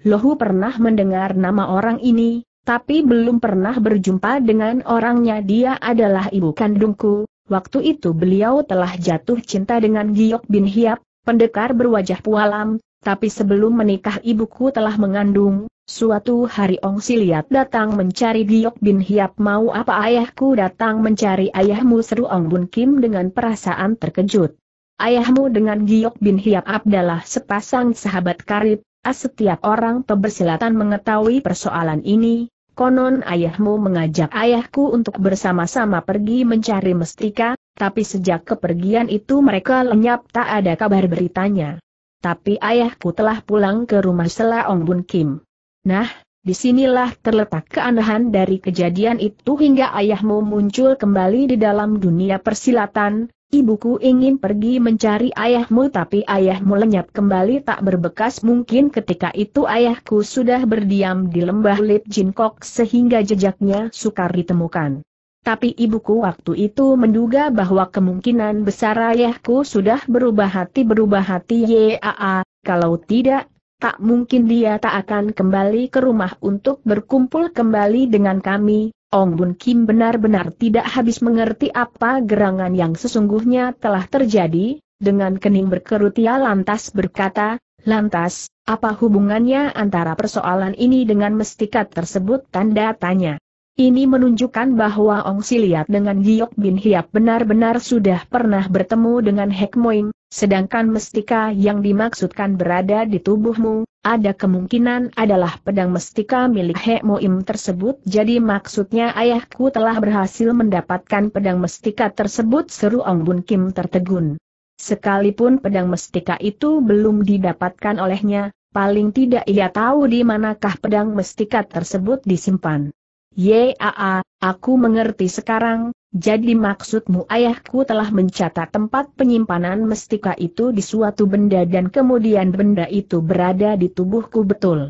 Lohu pernah mendengar nama orang ini, tapi belum pernah berjumpa dengan orangnya dia adalah ibu kandungku. Waktu itu beliau telah jatuh cinta dengan Giok Bin Hiap, pendekar berwajah pualam, tapi sebelum menikah ibuku telah mengandung, Suatu hari Ong Siliat datang mencari Giok Bin Hiap mau apa ayahku datang mencari ayahmu seru Ong Bun Kim dengan perasaan terkejut. Ayahmu dengan Giok Bin Hiap adalah sepasang sahabat karib, setiap orang pebersilatan mengetahui persoalan ini, konon ayahmu mengajak ayahku untuk bersama-sama pergi mencari mestika, tapi sejak kepergian itu mereka lenyap tak ada kabar beritanya. Tapi ayahku telah pulang ke rumah Sela Ong Bun Kim. Nah, disinilah terletak keanehan dari kejadian itu hingga ayahmu muncul kembali di dalam dunia persilatan, ibuku ingin pergi mencari ayahmu tapi ayahmu lenyap kembali tak berbekas mungkin ketika itu ayahku sudah berdiam di lembah Lip Jinkok sehingga jejaknya sukar ditemukan. Tapi ibuku waktu itu menduga bahwa kemungkinan besar ayahku sudah berubah hati berubah hati YAA, kalau tidak, tak mungkin dia tak akan kembali ke rumah untuk berkumpul kembali dengan kami. Ong Bun Kim benar-benar tidak habis mengerti apa gerangan yang sesungguhnya telah terjadi, dengan kening berkerut ia lantas berkata, lantas, apa hubungannya antara persoalan ini dengan mestikat tersebut tanda tanya. Ini menunjukkan bahwa Ong Siliat dengan Giok Bin Hiap benar-benar sudah pernah bertemu dengan Hek Moing, sedangkan mestika yang dimaksudkan berada di tubuhmu, ada kemungkinan adalah pedang mestika milik Hek Moim tersebut jadi maksudnya ayahku telah berhasil mendapatkan pedang mestika tersebut seru Ong Bun Kim tertegun. Sekalipun pedang mestika itu belum didapatkan olehnya, paling tidak ia tahu di manakah pedang mestika tersebut disimpan. Yaa, aku mengerti sekarang, jadi maksudmu ayahku telah mencatat tempat penyimpanan mestika itu di suatu benda dan kemudian benda itu berada di tubuhku betul.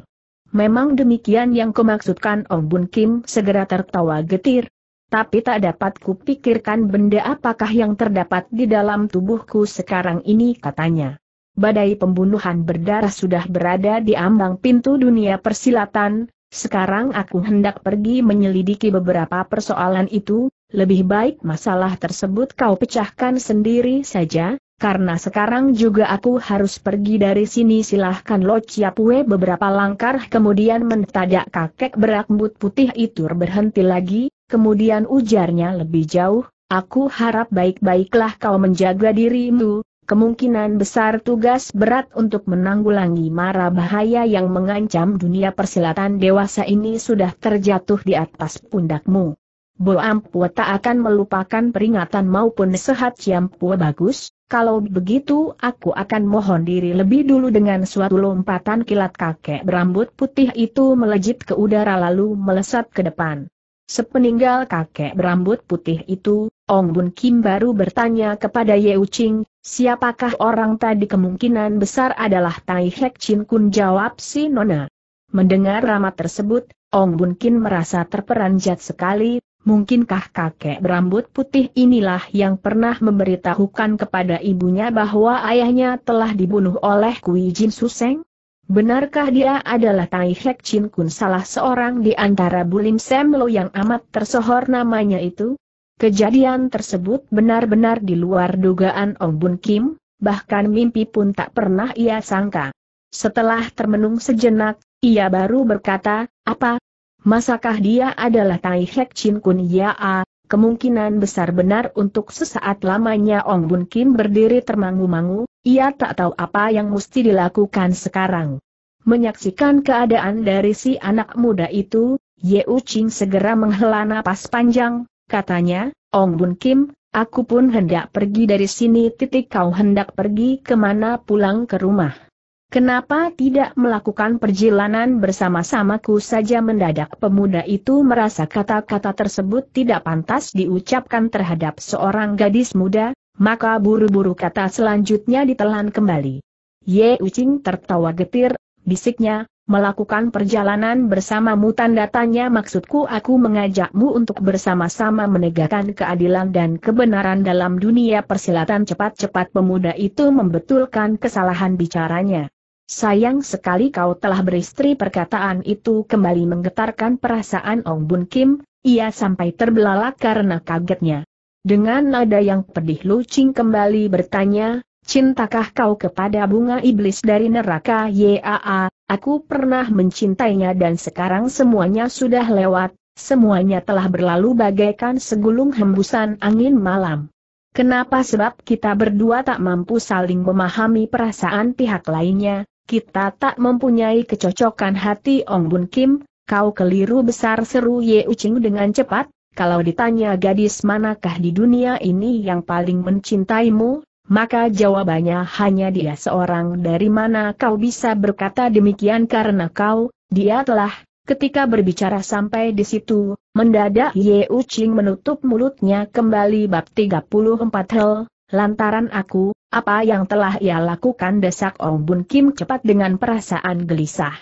Memang demikian yang kumaksudkan Ong Bun Kim segera tertawa getir. Tapi tak dapat kupikirkan benda apakah yang terdapat di dalam tubuhku sekarang ini katanya. Badai pembunuhan berdarah sudah berada di ambang pintu dunia persilatan, sekarang aku hendak pergi menyelidiki beberapa persoalan itu, lebih baik masalah tersebut kau pecahkan sendiri saja, karena sekarang juga aku harus pergi dari sini silahkan Lo ciapwe beberapa langkah kemudian mentadak kakek berambut putih itu berhenti lagi, kemudian ujarnya lebih jauh, aku harap baik-baiklah kau menjaga dirimu, kemungkinan besar tugas berat untuk menanggulangi mara bahaya yang mengancam dunia persilatan dewasa ini sudah terjatuh di atas pundakmu. Bo Ampu tak akan melupakan peringatan maupun sehat Ciampua bagus, kalau begitu aku akan mohon diri lebih dulu dengan suatu lompatan kilat kakek berambut putih itu melejit ke udara lalu melesat ke depan. Sepeninggal kakek berambut putih itu, Ong Bun Kim baru bertanya kepada Ye Ching, Siapakah orang tadi kemungkinan besar adalah Tai Hek Chin Kun jawab si Nona. Mendengar ramat tersebut, Ong Bun Kin merasa terperanjat sekali, mungkinkah kakek berambut putih inilah yang pernah memberitahukan kepada ibunya bahwa ayahnya telah dibunuh oleh Kui Jin Suseng? Benarkah dia adalah Tai Hek Chin Kun salah seorang di antara Bulim Semlo yang amat tersohor namanya itu? Kejadian tersebut benar-benar di luar dugaan Ong Bun Kim, bahkan mimpi pun tak pernah ia sangka. Setelah termenung sejenak, ia baru berkata, apa? Masakah dia adalah Tai Hek Chin Kun Ya, Kemungkinan besar benar untuk sesaat lamanya Ong Bun Kim berdiri termangu-mangu, ia tak tahu apa yang mesti dilakukan sekarang. Menyaksikan keadaan dari si anak muda itu, Yeu Ching segera menghela napas panjang, katanya, Ong Bun Kim, aku pun hendak pergi dari sini titik kau hendak pergi kemana pulang ke rumah. Kenapa tidak melakukan perjalanan bersama-samaku saja mendadak pemuda itu merasa kata-kata tersebut tidak pantas diucapkan terhadap seorang gadis muda, maka buru-buru kata selanjutnya ditelan kembali. Ye Ucing tertawa getir, bisiknya, melakukan perjalanan bersamamu tanda tanya maksudku aku mengajakmu untuk bersama-sama menegakkan keadilan dan kebenaran dalam dunia persilatan cepat-cepat pemuda itu membetulkan kesalahan bicaranya. Sayang sekali kau telah beristri perkataan itu kembali menggetarkan perasaan Ong Bun Kim, ia sampai terbelalak karena kagetnya. Dengan nada yang pedih Lucing kembali bertanya, Cintakah kau kepada bunga iblis dari neraka Yaa, aku pernah mencintainya dan sekarang semuanya sudah lewat, semuanya telah berlalu bagaikan segulung hembusan angin malam. Kenapa sebab kita berdua tak mampu saling memahami perasaan pihak lainnya, kita tak mempunyai kecocokan hati Ong Bun Kim, kau keliru besar seru Ye Ucing dengan cepat, kalau ditanya gadis manakah di dunia ini yang paling mencintaimu, maka jawabannya hanya dia seorang dari mana kau bisa berkata demikian karena kau, dia telah, ketika berbicara sampai di situ, mendadak Ye Ucing menutup mulutnya kembali bab 34 hel, lantaran aku, apa yang telah ia lakukan desak Ong Bun Kim cepat dengan perasaan gelisah.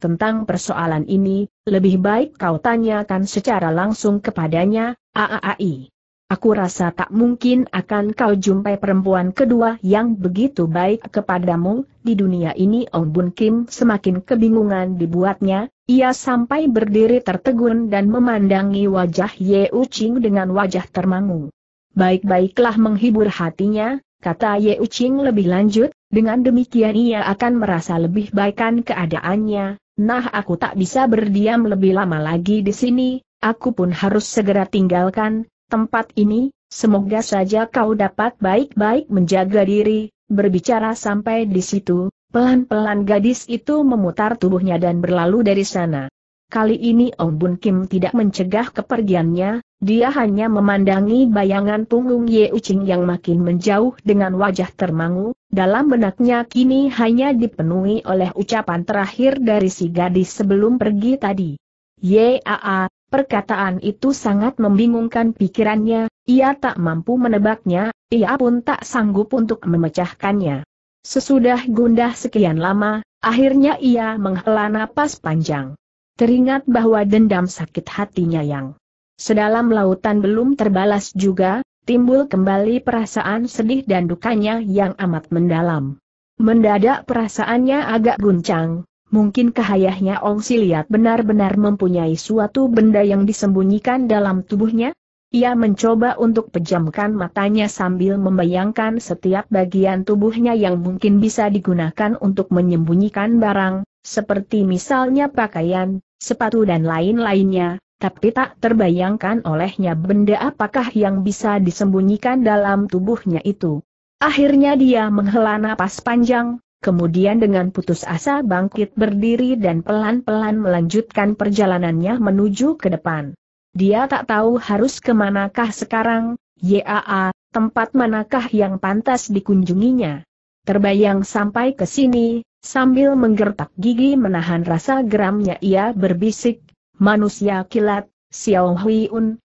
Tentang persoalan ini, lebih baik kau tanyakan secara langsung kepadanya, AAAI. Aku rasa tak mungkin akan kau jumpai perempuan kedua yang begitu baik kepadamu, di dunia ini Ong Bun Kim semakin kebingungan dibuatnya, ia sampai berdiri tertegun dan memandangi wajah Ye U Ching dengan wajah termangu. Baik-baiklah menghibur hatinya, kata Ye U Ching lebih lanjut, dengan demikian ia akan merasa lebih baikkan keadaannya, nah aku tak bisa berdiam lebih lama lagi di sini, aku pun harus segera tinggalkan, tempat ini, semoga saja kau dapat baik-baik menjaga diri, berbicara sampai di situ, pelan-pelan gadis itu memutar tubuhnya dan berlalu dari sana. Kali ini Ong Bun Kim tidak mencegah kepergiannya, dia hanya memandangi bayangan punggung Ye Ucing yang makin menjauh dengan wajah termangu, dalam benaknya kini hanya dipenuhi oleh ucapan terakhir dari si gadis sebelum pergi tadi. Ye A.A. Perkataan itu sangat membingungkan pikirannya, ia tak mampu menebaknya, ia pun tak sanggup untuk memecahkannya. Sesudah gundah sekian lama, akhirnya ia menghela napas panjang. Teringat bahwa dendam sakit hatinya yang sedalam lautan belum terbalas juga, timbul kembali perasaan sedih dan dukanya yang amat mendalam. Mendadak perasaannya agak guncang, Mungkin ayahnya Ong Siliat benar-benar mempunyai suatu benda yang disembunyikan dalam tubuhnya? Ia mencoba untuk pejamkan matanya sambil membayangkan setiap bagian tubuhnya yang mungkin bisa digunakan untuk menyembunyikan barang, seperti misalnya pakaian, sepatu dan lain-lainnya, tapi tak terbayangkan olehnya benda apakah yang bisa disembunyikan dalam tubuhnya itu. Akhirnya dia menghela napas panjang, kemudian dengan putus asa bangkit berdiri dan pelan-pelan melanjutkan perjalanannya menuju ke depan. Dia tak tahu harus kemanakah sekarang, YAA, tempat manakah yang pantas dikunjunginya. Terbayang sampai ke sini, sambil menggertak gigi menahan rasa geramnya ia berbisik, manusia kilat, Xiao Hui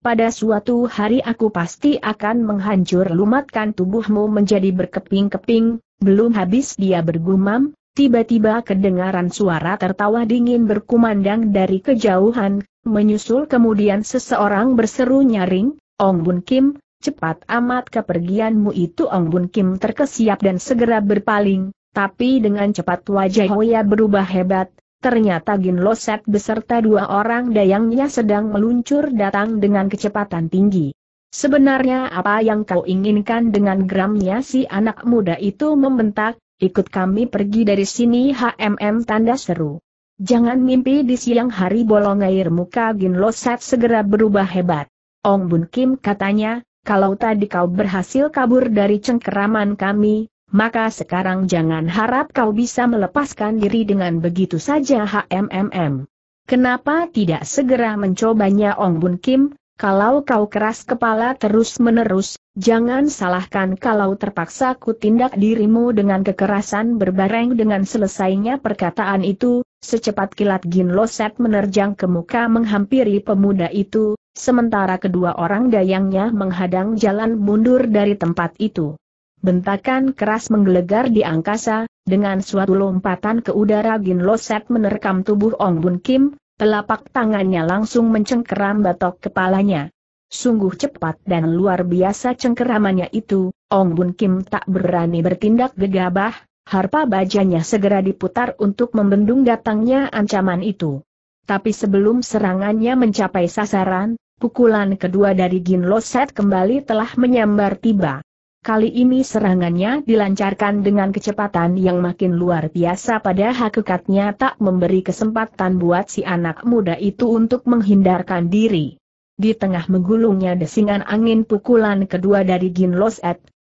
pada suatu hari aku pasti akan menghancur lumatkan tubuhmu menjadi berkeping-keping, belum habis dia bergumam, tiba-tiba kedengaran suara tertawa dingin berkumandang dari kejauhan, menyusul kemudian seseorang berseru nyaring, Ong Bun Kim, cepat amat kepergianmu itu Ong Bun Kim terkesiap dan segera berpaling, tapi dengan cepat wajah Hoya berubah hebat, Ternyata Gin Loset beserta dua orang dayangnya sedang meluncur datang dengan kecepatan tinggi. Sebenarnya apa yang kau inginkan dengan gramnya si anak muda itu membentak, ikut kami pergi dari sini HMM tanda seru. Jangan mimpi di siang hari bolong air muka Gin Loset segera berubah hebat. Ong Bun Kim katanya, kalau tadi kau berhasil kabur dari cengkeraman kami, maka sekarang jangan harap kau bisa melepaskan diri dengan begitu saja HMMM. Kenapa tidak segera mencobanya Ong Bun Kim, kalau kau keras kepala terus-menerus, jangan salahkan kalau terpaksa ku tindak dirimu dengan kekerasan berbareng dengan selesainya perkataan itu, secepat kilat Gin Loset menerjang ke muka menghampiri pemuda itu, sementara kedua orang dayangnya menghadang jalan mundur dari tempat itu. Bentakan keras menggelegar di angkasa, dengan suatu lompatan ke udara Gin Loset menerkam tubuh Ong Bun Kim, telapak tangannya langsung mencengkeram batok kepalanya. Sungguh cepat dan luar biasa cengkeramannya itu, Ong Bun Kim tak berani bertindak gegabah, harpa bajanya segera diputar untuk membendung datangnya ancaman itu. Tapi sebelum serangannya mencapai sasaran, pukulan kedua dari Gin Loset kembali telah menyambar tiba. Kali ini serangannya dilancarkan dengan kecepatan yang makin luar biasa pada hakikatnya tak memberi kesempatan buat si anak muda itu untuk menghindarkan diri. Di tengah menggulungnya desingan angin pukulan kedua dari Gin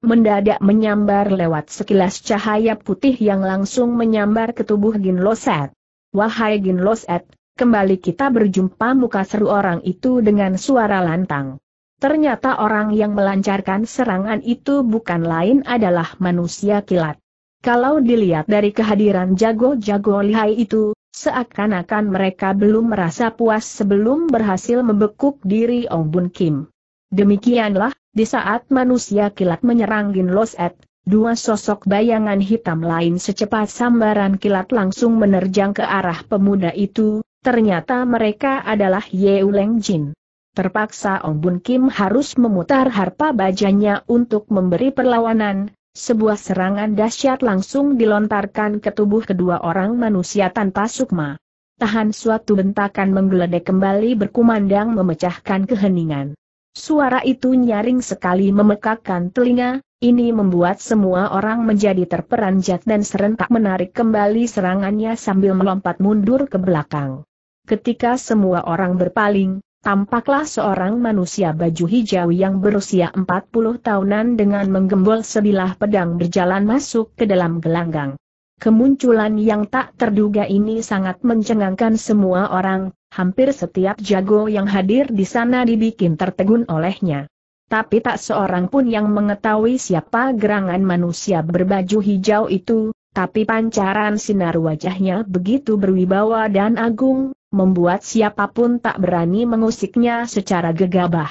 mendadak menyambar lewat sekilas cahaya putih yang langsung menyambar ke tubuh Gin Wahai Gin kembali kita berjumpa muka seru orang itu dengan suara lantang. Ternyata orang yang melancarkan serangan itu bukan lain adalah manusia kilat. Kalau dilihat dari kehadiran jago-jago lihai itu, seakan-akan mereka belum merasa puas sebelum berhasil membekuk diri Ong Bun Kim. Demikianlah, di saat manusia kilat menyerang Gin Los dua sosok bayangan hitam lain secepat sambaran kilat langsung menerjang ke arah pemuda itu, ternyata mereka adalah Ye Leng Jin. Terpaksa Ong Bun Kim harus memutar harpa bajanya untuk memberi perlawanan, sebuah serangan dahsyat langsung dilontarkan ke tubuh kedua orang manusia tanpa sukma. Tahan suatu bentakan menggeledek kembali berkumandang memecahkan keheningan. Suara itu nyaring sekali memekakkan telinga, ini membuat semua orang menjadi terperanjat dan serentak menarik kembali serangannya sambil melompat mundur ke belakang. Ketika semua orang berpaling, Tampaklah seorang manusia baju hijau yang berusia 40 tahunan dengan menggembol sebilah pedang berjalan masuk ke dalam gelanggang. Kemunculan yang tak terduga ini sangat mencengangkan semua orang, hampir setiap jago yang hadir di sana dibikin tertegun olehnya. Tapi tak seorang pun yang mengetahui siapa gerangan manusia berbaju hijau itu, tapi pancaran sinar wajahnya begitu berwibawa dan agung, membuat siapapun tak berani mengusiknya secara gegabah.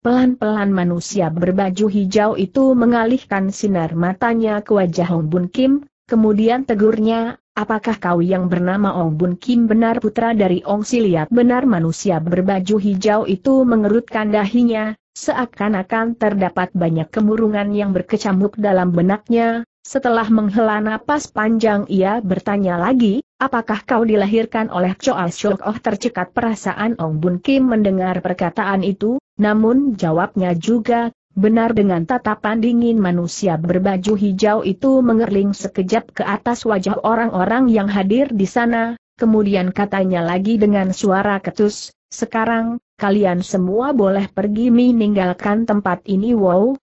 Pelan-pelan manusia berbaju hijau itu mengalihkan sinar matanya ke wajah Ong Bun Kim, kemudian tegurnya, apakah kau yang bernama Ong Bun Kim benar putra dari Ong Siliat? Benar manusia berbaju hijau itu mengerutkan dahinya, seakan-akan terdapat banyak kemurungan yang berkecamuk dalam benaknya, setelah menghela napas panjang ia bertanya lagi, apakah kau dilahirkan oleh Choa Shok Oh tercekat perasaan Ong Bun Kim mendengar perkataan itu, namun jawabnya juga, benar dengan tatapan dingin manusia berbaju hijau itu mengerling sekejap ke atas wajah orang-orang yang hadir di sana, kemudian katanya lagi dengan suara ketus, sekarang, kalian semua boleh pergi meninggalkan tempat ini wow,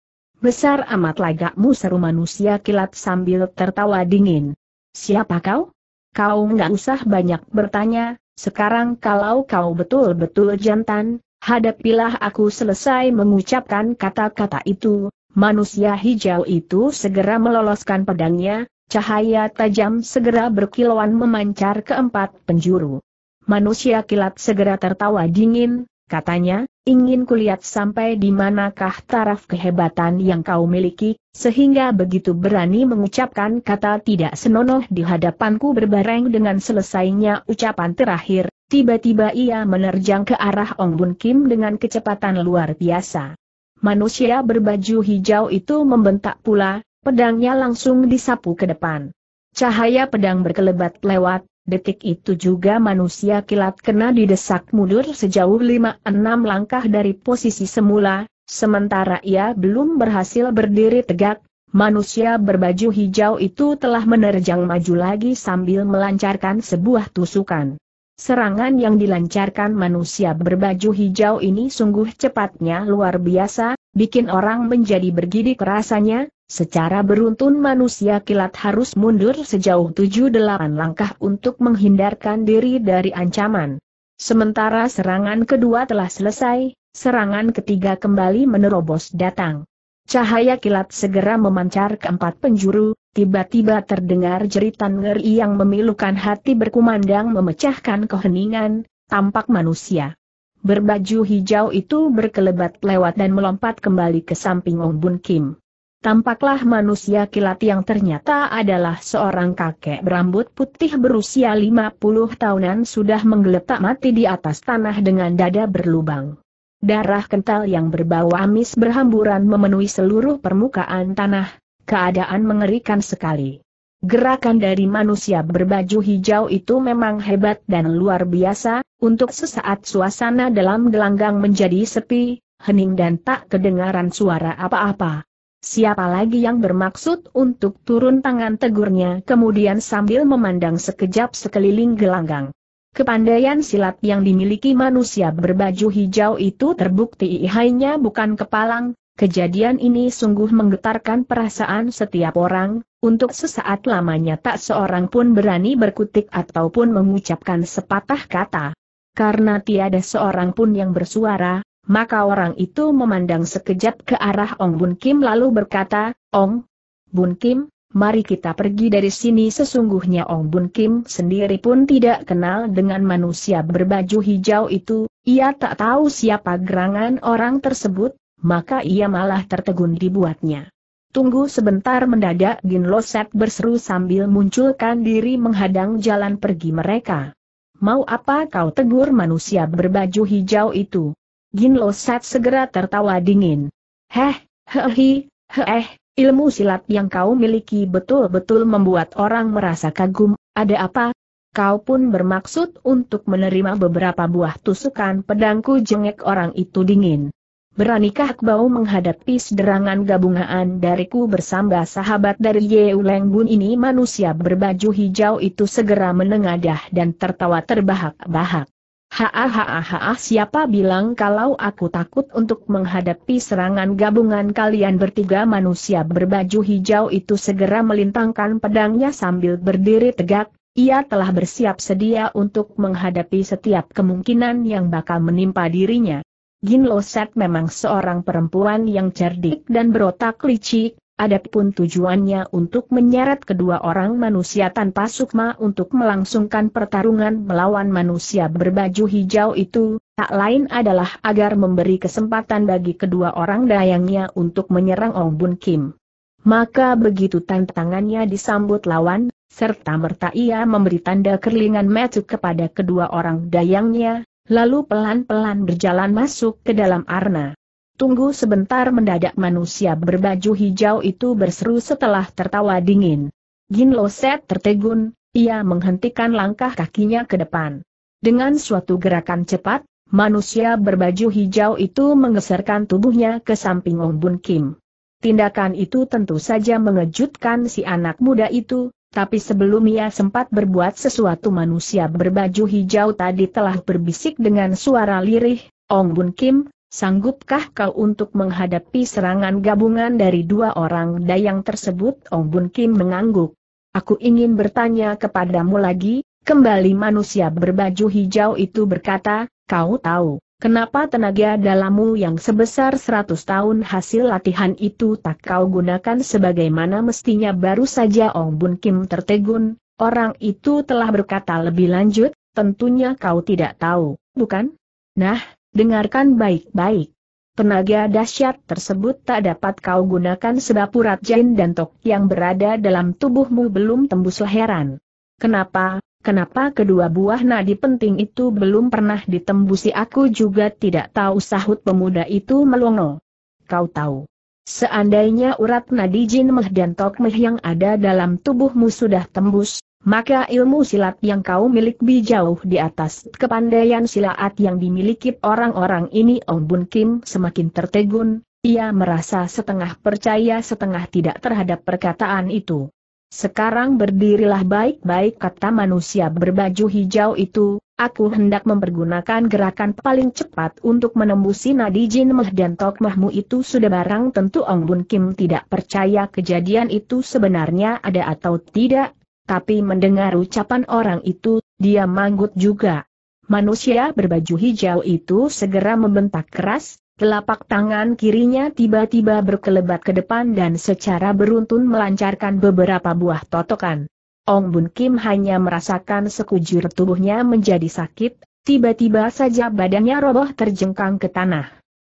Besar amat lagakmu seru manusia kilat sambil tertawa dingin. Siapa kau? Kau nggak usah banyak bertanya, sekarang kalau kau betul-betul jantan, hadapilah aku selesai mengucapkan kata-kata itu, manusia hijau itu segera meloloskan pedangnya, cahaya tajam segera berkilauan memancar keempat penjuru. Manusia kilat segera tertawa dingin, katanya, ingin kulihat sampai di manakah taraf kehebatan yang kau miliki, sehingga begitu berani mengucapkan kata tidak senonoh di hadapanku berbareng dengan selesainya ucapan terakhir, tiba-tiba ia menerjang ke arah Ong Bun Kim dengan kecepatan luar biasa. Manusia berbaju hijau itu membentak pula, pedangnya langsung disapu ke depan. Cahaya pedang berkelebat lewat, Detik itu juga manusia kilat kena didesak mundur sejauh lima enam langkah dari posisi semula, sementara ia belum berhasil berdiri tegak, manusia berbaju hijau itu telah menerjang maju lagi sambil melancarkan sebuah tusukan. Serangan yang dilancarkan manusia berbaju hijau ini sungguh cepatnya luar biasa, bikin orang menjadi bergidik rasanya, Secara beruntun manusia kilat harus mundur sejauh 7-8 langkah untuk menghindarkan diri dari ancaman. Sementara serangan kedua telah selesai, serangan ketiga kembali menerobos datang. Cahaya kilat segera memancar ke empat penjuru, tiba-tiba terdengar jeritan ngeri yang memilukan hati berkumandang memecahkan keheningan, tampak manusia. Berbaju hijau itu berkelebat lewat dan melompat kembali ke samping Ong Bun Kim. Tampaklah manusia kilat yang ternyata adalah seorang kakek berambut putih berusia 50 tahunan sudah menggeletak mati di atas tanah dengan dada berlubang. Darah kental yang berbau amis berhamburan memenuhi seluruh permukaan tanah, keadaan mengerikan sekali. Gerakan dari manusia berbaju hijau itu memang hebat dan luar biasa, untuk sesaat suasana dalam gelanggang menjadi sepi, hening dan tak kedengaran suara apa-apa. Siapa lagi yang bermaksud untuk turun tangan tegurnya kemudian sambil memandang sekejap sekeliling gelanggang. Kepandaian silat yang dimiliki manusia berbaju hijau itu terbukti hanya bukan kepalang, kejadian ini sungguh menggetarkan perasaan setiap orang, untuk sesaat lamanya tak seorang pun berani berkutik ataupun mengucapkan sepatah kata. Karena tiada seorang pun yang bersuara, maka orang itu memandang sekejap ke arah Ong Bun Kim lalu berkata, Ong Bun Kim, mari kita pergi dari sini sesungguhnya Ong Bun Kim sendiri pun tidak kenal dengan manusia berbaju hijau itu, ia tak tahu siapa gerangan orang tersebut, maka ia malah tertegun dibuatnya. Tunggu sebentar mendadak Gin Set berseru sambil munculkan diri menghadang jalan pergi mereka. Mau apa kau tegur manusia berbaju hijau itu? Gin Lo Sat segera tertawa dingin. Heh, hehi, heh, eh, ilmu silat yang kau miliki betul-betul membuat orang merasa kagum, ada apa? Kau pun bermaksud untuk menerima beberapa buah tusukan pedangku jengek orang itu dingin. Beranikah kau menghadapi sederangan gabungan dariku bersama sahabat dari Ye Uleng Bun ini manusia berbaju hijau itu segera menengadah dan tertawa terbahak-bahak. Hahaha siapa bilang kalau aku takut untuk menghadapi serangan gabungan kalian bertiga manusia berbaju hijau itu segera melintangkan pedangnya sambil berdiri tegak, ia telah bersiap sedia untuk menghadapi setiap kemungkinan yang bakal menimpa dirinya. Gin Loset memang seorang perempuan yang cerdik dan berotak licik, adapun tujuannya untuk menyeret kedua orang manusia tanpa sukma untuk melangsungkan pertarungan melawan manusia berbaju hijau itu, tak lain adalah agar memberi kesempatan bagi kedua orang dayangnya untuk menyerang Ong Bun Kim. Maka begitu tantangannya disambut lawan, serta merta ia memberi tanda kerlingan metu kepada kedua orang dayangnya, lalu pelan-pelan berjalan masuk ke dalam arna. Tunggu sebentar mendadak manusia berbaju hijau itu berseru setelah tertawa dingin. Jin Loset tertegun, ia menghentikan langkah kakinya ke depan. Dengan suatu gerakan cepat, manusia berbaju hijau itu menggeserkan tubuhnya ke samping Ong Bun Kim. Tindakan itu tentu saja mengejutkan si anak muda itu, tapi sebelum ia sempat berbuat sesuatu manusia berbaju hijau tadi telah berbisik dengan suara lirih, Ong Bun Kim, Sanggupkah kau untuk menghadapi serangan gabungan dari dua orang dayang tersebut? Ong Bun Kim mengangguk. Aku ingin bertanya kepadamu lagi, kembali manusia berbaju hijau itu berkata, kau tahu, kenapa tenaga dalammu yang sebesar seratus tahun hasil latihan itu tak kau gunakan sebagaimana mestinya baru saja Ong Bun Kim tertegun, orang itu telah berkata lebih lanjut, tentunya kau tidak tahu, bukan? Nah, Dengarkan baik-baik. Tenaga dahsyat tersebut tak dapat kau gunakan sebab urat jin dan tok yang berada dalam tubuhmu belum tembus leheran. Kenapa, kenapa kedua buah nadi penting itu belum pernah ditembusi aku juga tidak tahu sahut pemuda itu melongo. Kau tahu. Seandainya urat nadi jin meh dan tok meh yang ada dalam tubuhmu sudah tembus, maka ilmu silat yang kau milik bi jauh di atas kepandaian silat yang dimiliki orang-orang ini Om oh Bun Kim semakin tertegun, ia merasa setengah percaya setengah tidak terhadap perkataan itu. Sekarang berdirilah baik-baik kata manusia berbaju hijau itu, aku hendak mempergunakan gerakan paling cepat untuk menembusi nadi jin meh dan Tok Mahmu itu sudah barang tentu Ong oh Bun Kim tidak percaya kejadian itu sebenarnya ada atau tidak, tapi mendengar ucapan orang itu, dia manggut juga. Manusia berbaju hijau itu segera membentak keras, telapak tangan kirinya tiba-tiba berkelebat ke depan dan secara beruntun melancarkan beberapa buah totokan. Ong Bun Kim hanya merasakan sekujur tubuhnya menjadi sakit, tiba-tiba saja badannya roboh terjengkang ke tanah.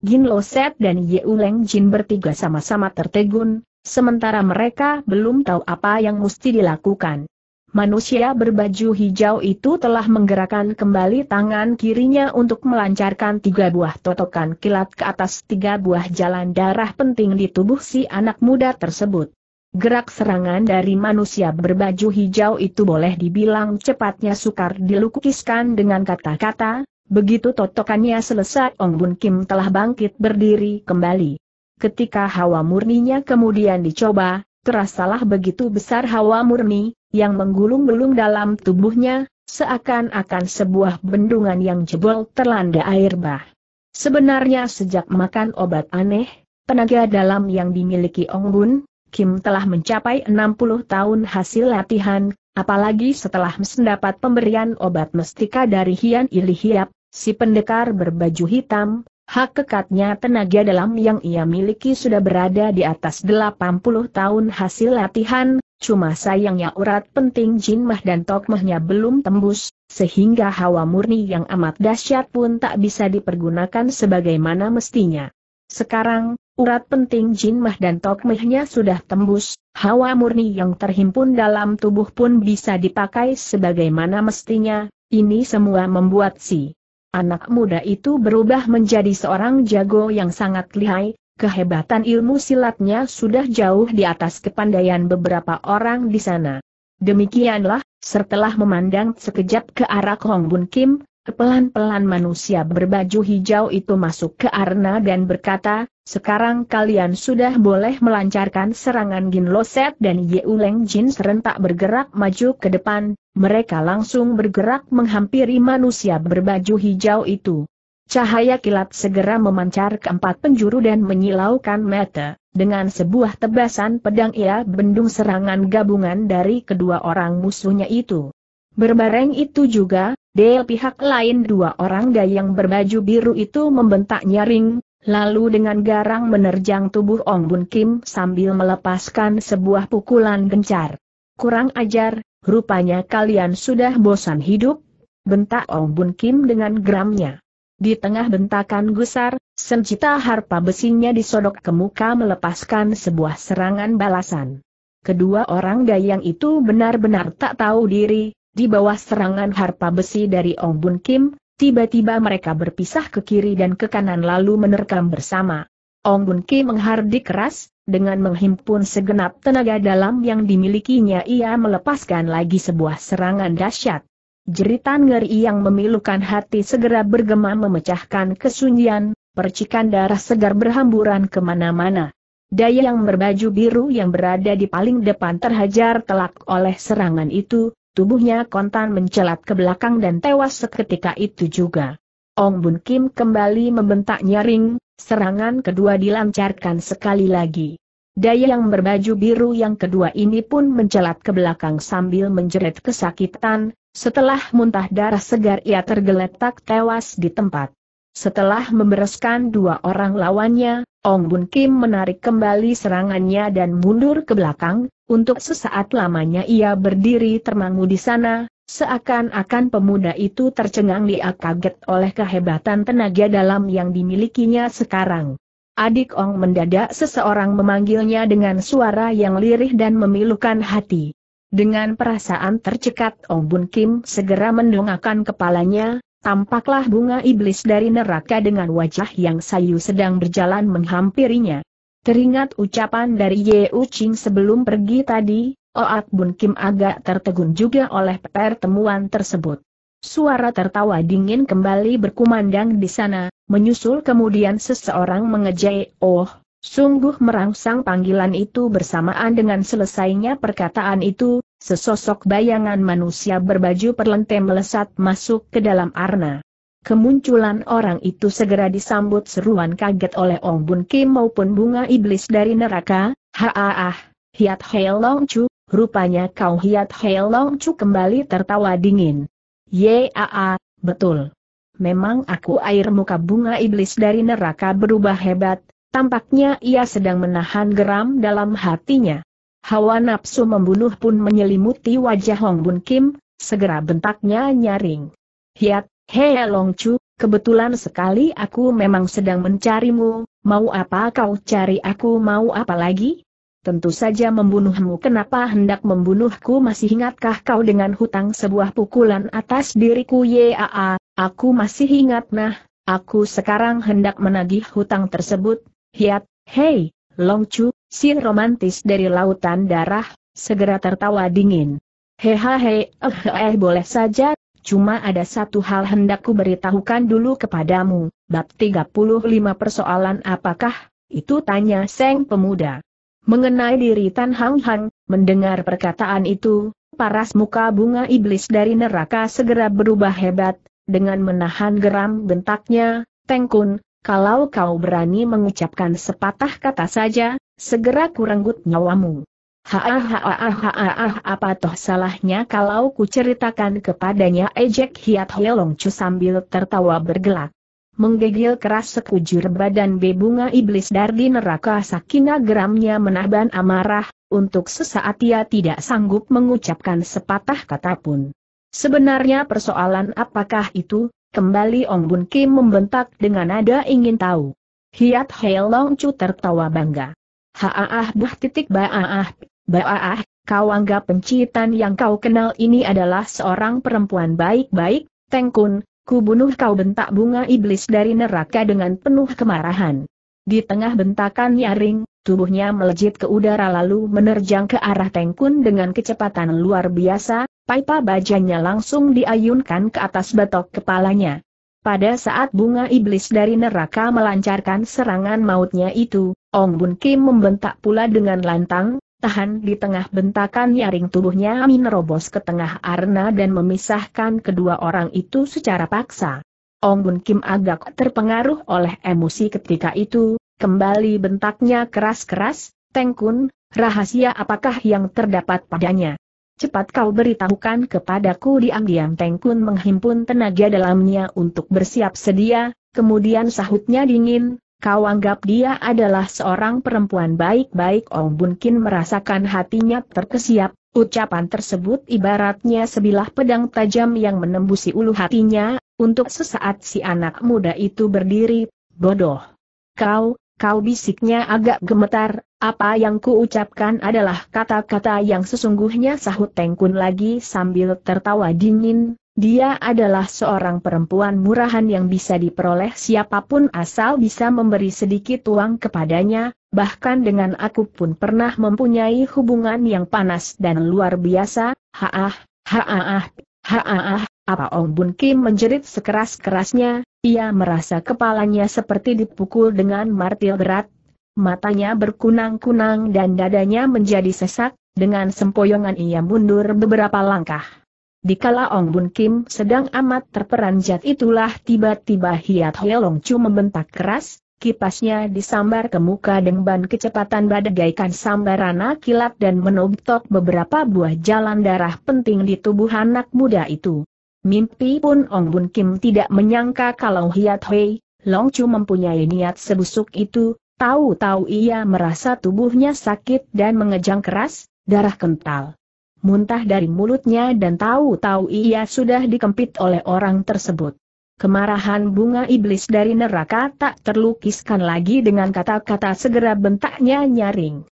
Gin Lo Set dan Ye Uleng Jin bertiga sama-sama tertegun, Sementara mereka belum tahu apa yang mesti dilakukan. Manusia berbaju hijau itu telah menggerakkan kembali tangan kirinya untuk melancarkan tiga buah totokan kilat ke atas tiga buah jalan darah penting di tubuh si anak muda tersebut. Gerak serangan dari manusia berbaju hijau itu boleh dibilang cepatnya sukar dilukiskan dengan kata-kata, begitu totokannya selesai Ong Bun Kim telah bangkit berdiri kembali ketika hawa murninya kemudian dicoba, terasalah begitu besar hawa murni, yang menggulung-gulung dalam tubuhnya, seakan-akan sebuah bendungan yang jebol terlanda air bah. Sebenarnya sejak makan obat aneh, tenaga dalam yang dimiliki Ong Bun, Kim telah mencapai 60 tahun hasil latihan, apalagi setelah mendapat pemberian obat mestika dari Hian Ilihiap, si pendekar berbaju hitam, Hak kekatnya tenaga dalam yang ia miliki sudah berada di atas 80 tahun hasil latihan, cuma sayangnya urat penting Jin Mah dan Tok Mahnya belum tembus, sehingga hawa murni yang amat dahsyat pun tak bisa dipergunakan sebagaimana mestinya. Sekarang, urat penting Jin Mah dan Tok Mahnya sudah tembus, hawa murni yang terhimpun dalam tubuh pun bisa dipakai sebagaimana mestinya, ini semua membuat si Anak muda itu berubah menjadi seorang jago yang sangat lihai, kehebatan ilmu silatnya sudah jauh di atas kepandaian beberapa orang di sana. Demikianlah, setelah memandang sekejap ke arah Hong Bun Kim, pelan-pelan manusia berbaju hijau itu masuk ke arena dan berkata, sekarang kalian sudah boleh melancarkan serangan Gin Loset dan Ye Uleng Jin serentak bergerak maju ke depan, mereka langsung bergerak menghampiri manusia berbaju hijau itu. Cahaya kilat segera memancar ke empat penjuru dan menyilaukan mata. Dengan sebuah tebasan pedang ia bendung serangan gabungan dari kedua orang musuhnya itu. Berbareng itu juga, Del pihak lain dua orang dayang berbaju biru itu membentak nyaring, lalu dengan garang menerjang tubuh Ong Bun Kim sambil melepaskan sebuah pukulan gencar. Kurang ajar, rupanya kalian sudah bosan hidup, bentak Ong Bun Kim dengan geramnya. Di tengah bentakan gusar, senjata harpa besinya disodok ke muka melepaskan sebuah serangan balasan. Kedua orang dayang itu benar-benar tak tahu diri, di bawah serangan harpa besi dari Ong Bun Kim, tiba-tiba mereka berpisah ke kiri dan ke kanan lalu menerkam bersama. Ong Bun Kim menghardik keras, dengan menghimpun segenap tenaga dalam yang dimilikinya ia melepaskan lagi sebuah serangan dahsyat. Jeritan ngeri yang memilukan hati segera bergema memecahkan kesunyian, percikan darah segar berhamburan kemana-mana. Daya yang berbaju biru yang berada di paling depan terhajar telak oleh serangan itu, tubuhnya kontan mencelat ke belakang dan tewas seketika itu juga. Ong Bun Kim kembali membentak nyaring, Serangan kedua dilancarkan sekali lagi. Daya yang berbaju biru yang kedua ini pun mencelat ke belakang sambil menjerit kesakitan, setelah muntah darah segar ia tergeletak tewas di tempat. Setelah membereskan dua orang lawannya, Ong Bun Kim menarik kembali serangannya dan mundur ke belakang, untuk sesaat lamanya ia berdiri termangu di sana, Seakan-akan pemuda itu tercengang dia kaget oleh kehebatan tenaga dalam yang dimilikinya sekarang. Adik Ong mendadak seseorang memanggilnya dengan suara yang lirih dan memilukan hati. Dengan perasaan tercekat Ong Bun Kim segera mendongakkan kepalanya, tampaklah bunga iblis dari neraka dengan wajah yang sayu sedang berjalan menghampirinya. Teringat ucapan dari Ye Ching sebelum pergi tadi, Oat Bun Kim agak tertegun juga oleh pertemuan tersebut. Suara tertawa dingin kembali berkumandang di sana, menyusul kemudian seseorang mengejai, oh, sungguh merangsang panggilan itu bersamaan dengan selesainya perkataan itu, sesosok bayangan manusia berbaju perlente melesat masuk ke dalam arna. Kemunculan orang itu segera disambut seruan kaget oleh Ong Bun Kim maupun bunga iblis dari neraka, Haah! Hiat Hei Long Rupanya kau hiat Long Chu kembali tertawa dingin. Yaa, betul. Memang aku air muka bunga iblis dari neraka berubah hebat, tampaknya ia sedang menahan geram dalam hatinya. Hawa nafsu membunuh pun menyelimuti wajah Hong Bun Kim, segera bentaknya nyaring. Hiat, hei Long Chu, kebetulan sekali aku memang sedang mencarimu, mau apa kau cari aku mau apa lagi? Tentu saja membunuhmu kenapa hendak membunuhku masih ingatkah kau dengan hutang sebuah pukulan atas diriku Yaa, aku masih ingat nah, aku sekarang hendak menagih hutang tersebut, hiat, hei, Longcu, si romantis dari lautan darah, segera tertawa dingin. Heha hei, eh, eh boleh saja, cuma ada satu hal hendakku beritahukan dulu kepadamu, bab 35 persoalan apakah, itu tanya Seng Pemuda. Mengenai diri Tan Hang Hang, mendengar perkataan itu, paras muka bunga iblis dari neraka segera berubah hebat, dengan menahan geram bentaknya, Tengkun, kalau kau berani mengucapkan sepatah kata saja, segera kurenggut nyawamu. ha ha ha, apa toh salahnya kalau ku ceritakan kepadanya ejek hiat Hielong cu sambil tertawa bergelak menggegil keras sekujur badan bebunga iblis dari neraka sakina geramnya menahan amarah, untuk sesaat ia tidak sanggup mengucapkan sepatah kata pun. Sebenarnya persoalan apakah itu, kembali Ong Bun Kim membentak dengan nada ingin tahu. Hiat Long Chu tertawa bangga. Haaah buh titik baaah, baaah, kau anggap pencitan yang kau kenal ini adalah seorang perempuan baik-baik, Tengkun, Ku bunuh kau bentak bunga iblis dari neraka dengan penuh kemarahan. Di tengah bentakan nyaring, tubuhnya melejit ke udara lalu menerjang ke arah Tengkun dengan kecepatan luar biasa, paipa bajanya langsung diayunkan ke atas batok kepalanya. Pada saat bunga iblis dari neraka melancarkan serangan mautnya itu, Ong Bun Kim membentak pula dengan lantang, tahan di tengah bentakan nyaring tubuhnya menerobos ke tengah arena dan memisahkan kedua orang itu secara paksa. Ong Bun Kim agak terpengaruh oleh emosi ketika itu, kembali bentaknya keras-keras, Tengkun, rahasia apakah yang terdapat padanya? Cepat kau beritahukan kepadaku diam-diam Tengkun menghimpun tenaga dalamnya untuk bersiap sedia, kemudian sahutnya dingin, kau anggap dia adalah seorang perempuan baik-baik Ong Bun merasakan hatinya terkesiap, ucapan tersebut ibaratnya sebilah pedang tajam yang menembusi ulu hatinya, untuk sesaat si anak muda itu berdiri, bodoh. Kau, kau bisiknya agak gemetar, apa yang kuucapkan adalah kata-kata yang sesungguhnya sahut Tengkun lagi sambil tertawa dingin, dia adalah seorang perempuan murahan yang bisa diperoleh siapapun asal bisa memberi sedikit uang kepadanya, bahkan dengan aku pun pernah mempunyai hubungan yang panas dan luar biasa, haah, haah, haah, apa Ong Bun Kim menjerit sekeras-kerasnya, ia merasa kepalanya seperti dipukul dengan martil berat, matanya berkunang-kunang dan dadanya menjadi sesak, dengan sempoyongan ia mundur beberapa langkah. Dikala Ong Bun Kim sedang amat terperanjat itulah tiba-tiba Hiat Long Chu membentak keras, kipasnya disambar ke muka dengan kecepatan badagaikan sambarana kilat dan menobtok beberapa buah jalan darah penting di tubuh anak muda itu. Mimpi pun Ong Bun Kim tidak menyangka kalau Hiat Hoi Long Chu mempunyai niat sebusuk itu, tahu-tahu ia merasa tubuhnya sakit dan mengejang keras, darah kental muntah dari mulutnya dan tahu-tahu ia sudah dikempit oleh orang tersebut. Kemarahan bunga iblis dari neraka tak terlukiskan lagi dengan kata-kata segera bentaknya nyaring.